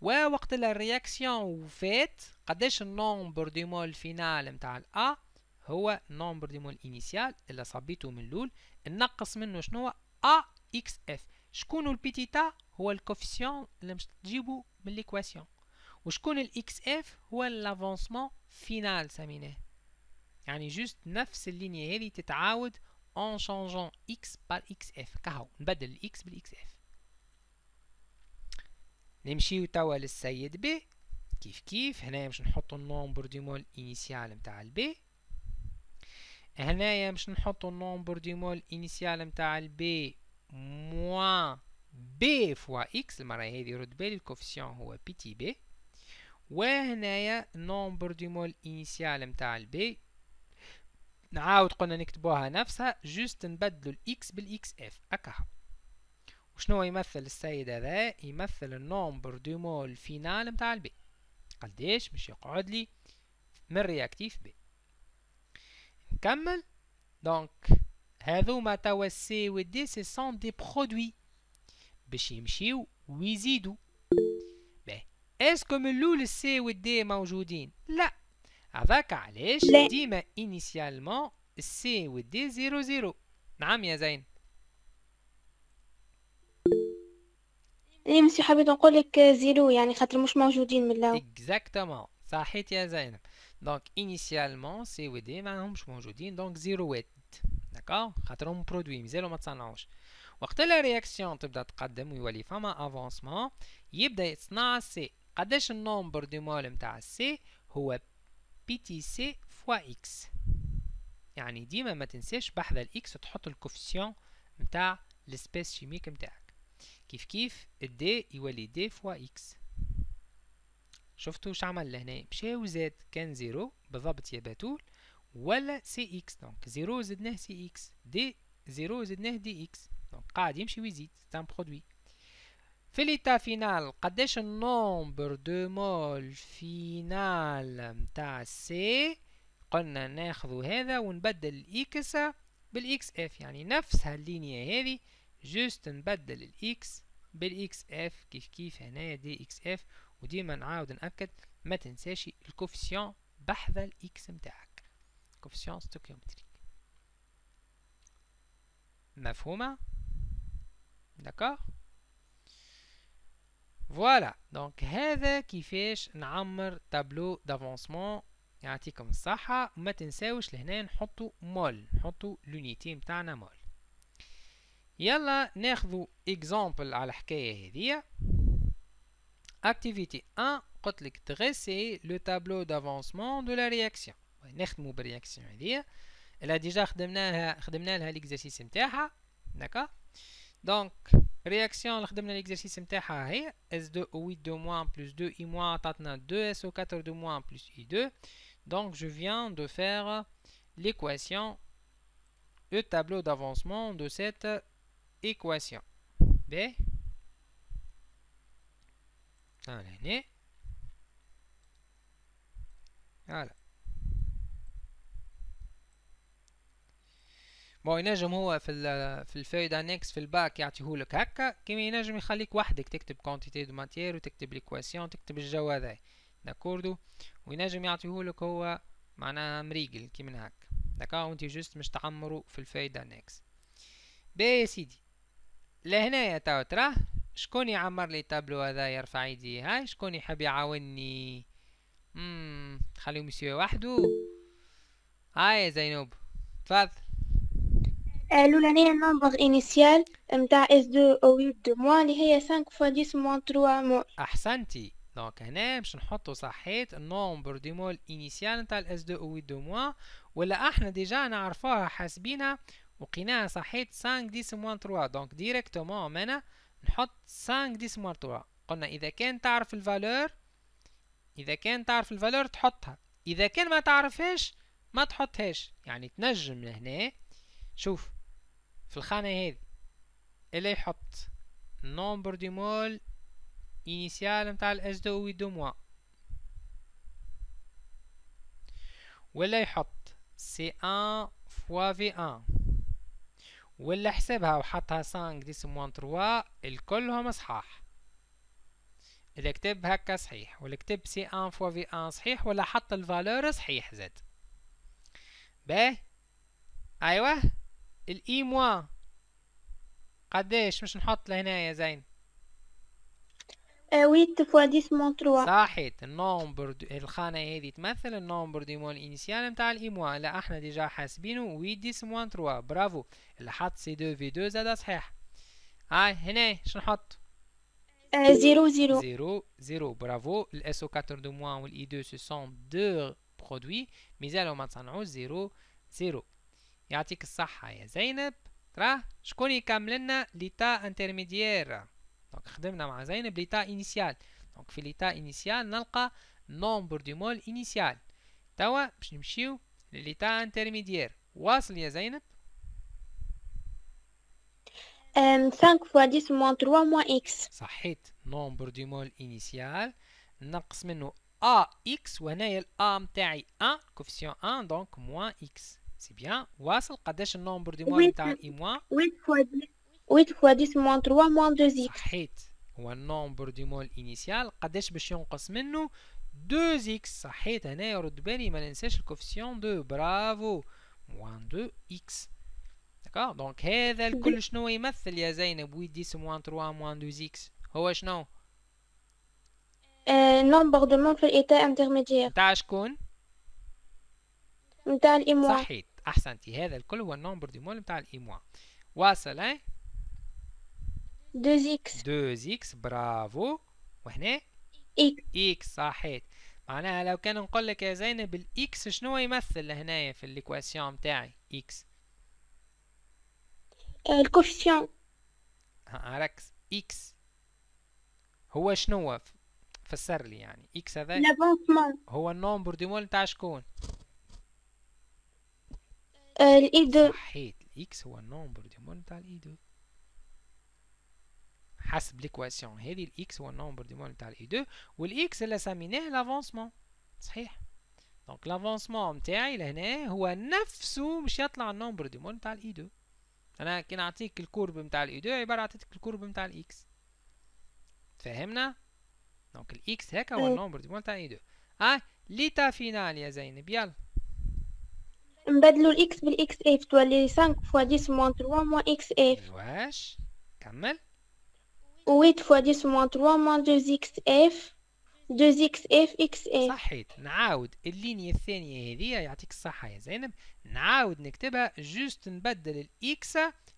ووقت الرياكسيون وفات قداش النومبر دي مول فينال نتاع الأ هو النومبر دي مول انيسيال اللي صبيته من الأول نقص منه شنو أ إكس إف شكون البيتيتا هو الكوفيسيون اللي مش تجيبو من ليكواسيون وشكون الإكس إف هو لافونسمون فينال سميناه يعني جوست نفس اللينية هذه تتعاود en changeant x par xf كهو نبدل الاكس بالاكس اف نمشيو توا للسيد بي كيف كيف هنايا باش نحطو النومبر دي مول انيسيال نتاع البي هنايا باش نحطو النومبر دي مول انيسيال نتاع البي موان بي فوا اكس المرة هذه رد بالي الكوفيسيون هو بي تي بي وهنايا نومبر دي مول انيسيال نتاع البي نعاود قلنا نكتبوها نفسها جوست نبدلو الاكس بالاكس اف اكا وشنو يمثل السيد هذا يمثل النومبر دو مول فينال متاع البي قديش باش يقعد لي من رياكتيف بي نكمل دونك ما توا السي دي سي سون دي برودوي باش يمشيو ويزيدو باهي اسكو من الاول السي دي موجودين لا هذاك علاش ديما انيسيالمون السي دي زيرو زيرو نعم يا زين اي مسيو حبيت نقول لك آه، زيرو يعني خاطر مش موجودين من الاول اكزاكتومون صحيت يا زينب دونك انيسيالمون سي و دي ماهمش موجودين دونك زيروات خاطر خاطرهم برودوي مازالو ما تصنعوش وقت لا رياكسيون تبدا تقدم ويولي فما افونسمون يبدا يتصنع سي قداش النومبر دو مول نتاع سي هو بي تي سي فوا اكس يعني ديما ما تنساش بحذا الاكس تحط الكوفيسيون نتاع السبيس شيميك نتاعك كيف كيف الدي يولي دي فوا اكس شفتوا واش عمل لهنا مشى وزاد كان زيرو بالضبط يا بتول ولا سي اكس دونك زيرو زدناه سي اكس دي زيرو زدناه دي اكس دونك قاعد يمشي ويزيد تان برودوي في ليتا فينال قداش النومبر دو مول فينال متاع سي قلنا ناخذ هذا ونبدل الاكس بالاكس اف يعني نفس هاللينيا هذه جست نبدل الاكس بالاكس اف كيف كيف هنايا دي اكس اف وديما نعاود ناكد ما تنساش الكوفيسيون بحذا الاكس متاعك كوفيسيون ستوكيومتريك مفهومه داكور فوالا دونك هذا كيفاش نعمر تابلو دافونسمون يعطيكم الصحة وما تنساوش لهنا نحطو مول نحطو لونيتي متاعنا مول Allez, prenons l'exemple de exemple. histoire. L'activité 1, c'est de le tableau d'avancement de la réaction. On va faire réaction. a déjà travaillé l'exercice cet exercice. Donc, la réaction que nous avons travaillé exercice, S2O8 plus 2I 2 so 42 de plus I2. Donc, je viens de faire l'équation le tableau d'avancement de cette réaction. إيكواسيون باهي تعال هنا هلا بون ينجم هو في في الفايده انكس في الباك يعطيهولك هكا كيما ينجم يخليك وحدك تكتب كونتيتي دو ماتير وتكتب ليكواسيون تكتب الجو هذا داكوردو وينجم يعطيهولك هو معناها مريقل كيما هكا داكا وانت جوست مش تعمرو في الفايده انكس باهي يا سيدي لهنايا توا تراه شكون يعمر لي الطابلو هذا يرفع يدي ها شكون يحب يعاوني امم خليهم يسيو وحده هاي زينوب تفضل الاولانية النمبر انيسيال نتاع اس دو او دو موا اللي هي 5 فوا 10 موان 3 مول احسنتي دونك هنا باش نحطو صحيت النومبر دي مول انيسيال نتاع الاس دو او دو موا ولا احنا ديجا نعرفوها حاسبينها وقيناها صحيت 5 ديس 3 دونك ديريكتومون مانا نحط 5 ديس 3 قلنا اذا كان تعرف الفالور اذا كان تعرف الفالور تحطها اذا كان ما تعرفهاش ما تحطهاش يعني تنجم لهنا شوف في الخانة هذه اللي يحط نومبر دي مول انيسيال نتاع الاس دو وي دو موا ولا يحط سي ان فوا في ان ولا حسبها وحطها 5 10 موان 3 الكلهم صحاح اذا كتب هكا صحيح ولا كتب سي ان فوا في ان صحيح ولا حط الفالور صحيح زاد باهي ايوه الاي موان e قداش مش نحط لهنايا زين 8 فوا 10 3 صحيت النومبر دو... الخانه هذه تمثل النومبر دي مول انيسيال نتاع الايموا لا احنا ديجا حاسبينه 8 10 3 برافو اللي حط سي 2 في 2 زاد صحيح هاي هنا شنو نحط 0 0 0 برافو الاس او 4 دو موان والاي 2 سو سون دو برودوي مازالوا ما تصنعو 0 0 يعطيك الصحه يا زينب تراه شكون يكمل لنا ليتا انترميديير دونك خدمنا مع زينب ليتا انيسيال دونك في ليتا انيسيال نلقى نومبر دي مول انيسيال توا باش نمشيو لليتا انترميديير واصل يا زينب ام 5 فوا 10 موان 3 موان اكس صحيت نومبر دي مول انيسيال نقص منه ا اكس وهنايا ال ا نتاعي 1 كوفيسيون 1 دونك موان اكس سي بيان واصل قداش النومبر دي مول نتاع اي موان 8 فوا 10 8 فوا 10 موان 3 موان 2 اكس صحيت هو النومبر دي مول انيسيال قداش باش ينقص منه 2 اكس صحيت هنايا رد بالي ما ننساش الكوفيسيون دو برافو موان 2 اكس دكا دونك هذا الكل شنو يمثل يا زينب 8 10 موان 3 موان 2 اكس هو شنو نومبر دو مون في الايتا انترميديير تاع شكون نتاع الايموا صحيت احسنتي هذا الكل هو النومبر دي مول نتاع الايموا واصل اه 2x 2x برافو وهنا x صحيت معناها لو كان نقول لك يا زينب x شنو يمثل هنايا في الايكواسيون بتاعي x euh, الكوفيسيون ركز x هو شنو فسر لي يعني x هذا هو النومبر دي مول نتاع شكون الايدو euh, صحيت x هو النومبر دي مول نتاع الايدو حسب ليكواسيون هذه الاكس هو النومبر دي مول تاع الاي 2 والاكس اللي سميناه لافونسمون صحيح دونك لافونسمون نتاعي لهنا هو نفسه باش يطلع النومبر دي مول تاع الاي 2 انا كي نعطيك الكورب نتاع الاي 2 عباره عطيتك الكورب نتاع الاكس تفهمنا دونك الاكس هكا هو النومبر دي مول تاع الاي 2 اه ليتا فينال يا زينب يلا نبدلوا الاكس بالاكس اف تولي 5 فوا 10 موان 3 موان اكس اف واش كمل 8 x 10 موان 3 موان 2xf 2xf xf صحيت نعاود اللينية الثانية هذه يعطيك الصحة يا زينب نعاود نكتبها جوست نبدل الاكس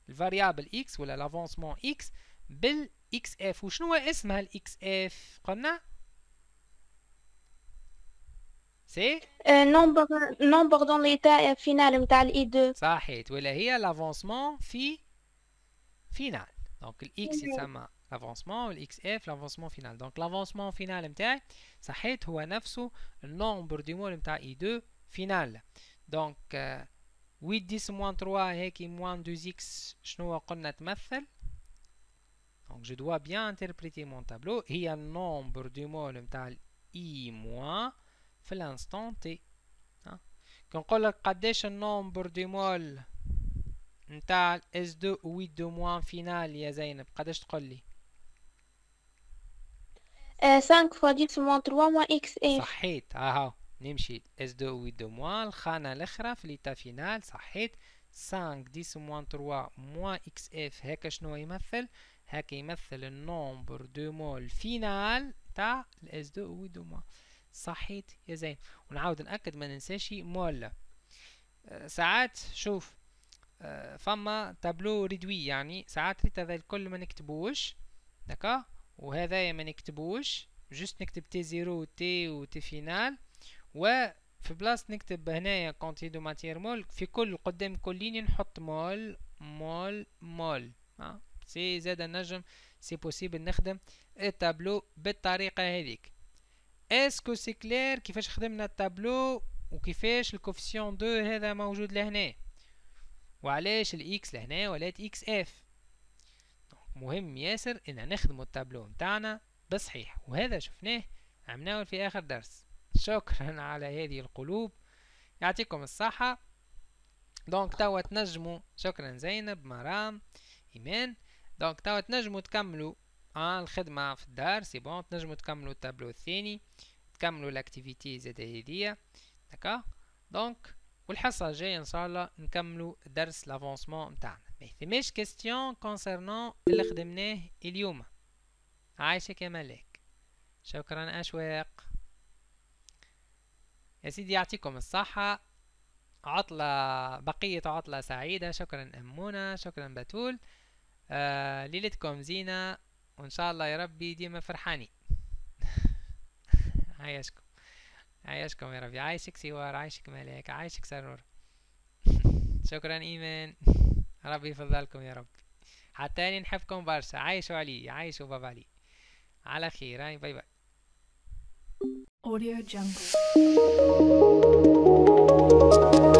الفاريابل اكس ولا لافونسمون اكس بالاكس اف وشنو اسمها الاكس اف قلنا سي نمبر نمبر دون ليتا فينال نتاع الاي 2 صحيت ولا هي لافونسمون في فينال دونك الاكس يتسمى l'avancement xf l'avancement final donc l'avancement final c'est le nombre le nombre du mta I2 final donc 8 euh, 10 moins 3 qui moins 2x donc je dois bien interpréter mon tableau le nombre du مول mta I moins l'instant T كي hein? on لك le nombre du مول S2 ou 8 il y a يا زينب 5 فوا 10 موان 3 موان اكس اف صحيت اها نمشي اس دو وي دو موان الخانه الاخرى في ليتا فينال صحيت 5 10 موان 3 موان اكس اف هكا شنو يمثل هكا يمثل النومبر دو مول فينال تاع الاس دو وي دو موان صحيت يا زين ونعاود ناكد ما ننساش مول آه، ساعات شوف آه، فما تابلو ريدوي يعني ساعات هذا الكل ما نكتبوش دكا وهذايا ما نكتبوش جست نكتب تي زيرو تي و تي فينال و في بلاصة نكتب هنايا كونتي دو ماتير مول في كل قدام كل ليني نحط مول مول مول ها سي زاد نجم سي بوسيبل نخدم التابلو بالطريقة هذيك اسكو سي كلير كيفاش خدمنا التابلو وكيفاش الكوفيسيون دو هذا موجود لهنا وعلاش الاكس لهنا ولات اكس اف مهم ياسر إن نخدموا التابلو متاعنا بصحيح وهذا شفناه عملناه في آخر درس شكرا على هذه القلوب يعطيكم الصحة دونك توا تنجموا شكرا زينب مرام إيمان دونك توا تنجموا تكملوا آه الخدمة في الدار سي بون تنجموا تكملوا التابلو الثاني تكملوا الاكتيفيتي زادا هذيا دكا دونك والحصة الجاية إن شاء الله نكملوا درس لافونسمون متاعنا ما يثمش كاستيون كونسيرنون اللي خدمناه اليوم عايشك يا ملاك شكرا أشواق يا سيدي يعطيكم الصحة عطلة بقية عطلة سعيدة شكرا أمونة شكرا بتول آه ليلتكم زينة وإن شاء الله يا ربي ديما فرحاني عايشكم عايشكم يا ربي عايشك سوار عايشك ملاك عايشك سرور شكرا إيمان ربي يفضلكم يا رب حتى نحبكم برشا عايشوا علي عايشوا بابا علي على خير هاي باي باي Audio Jungle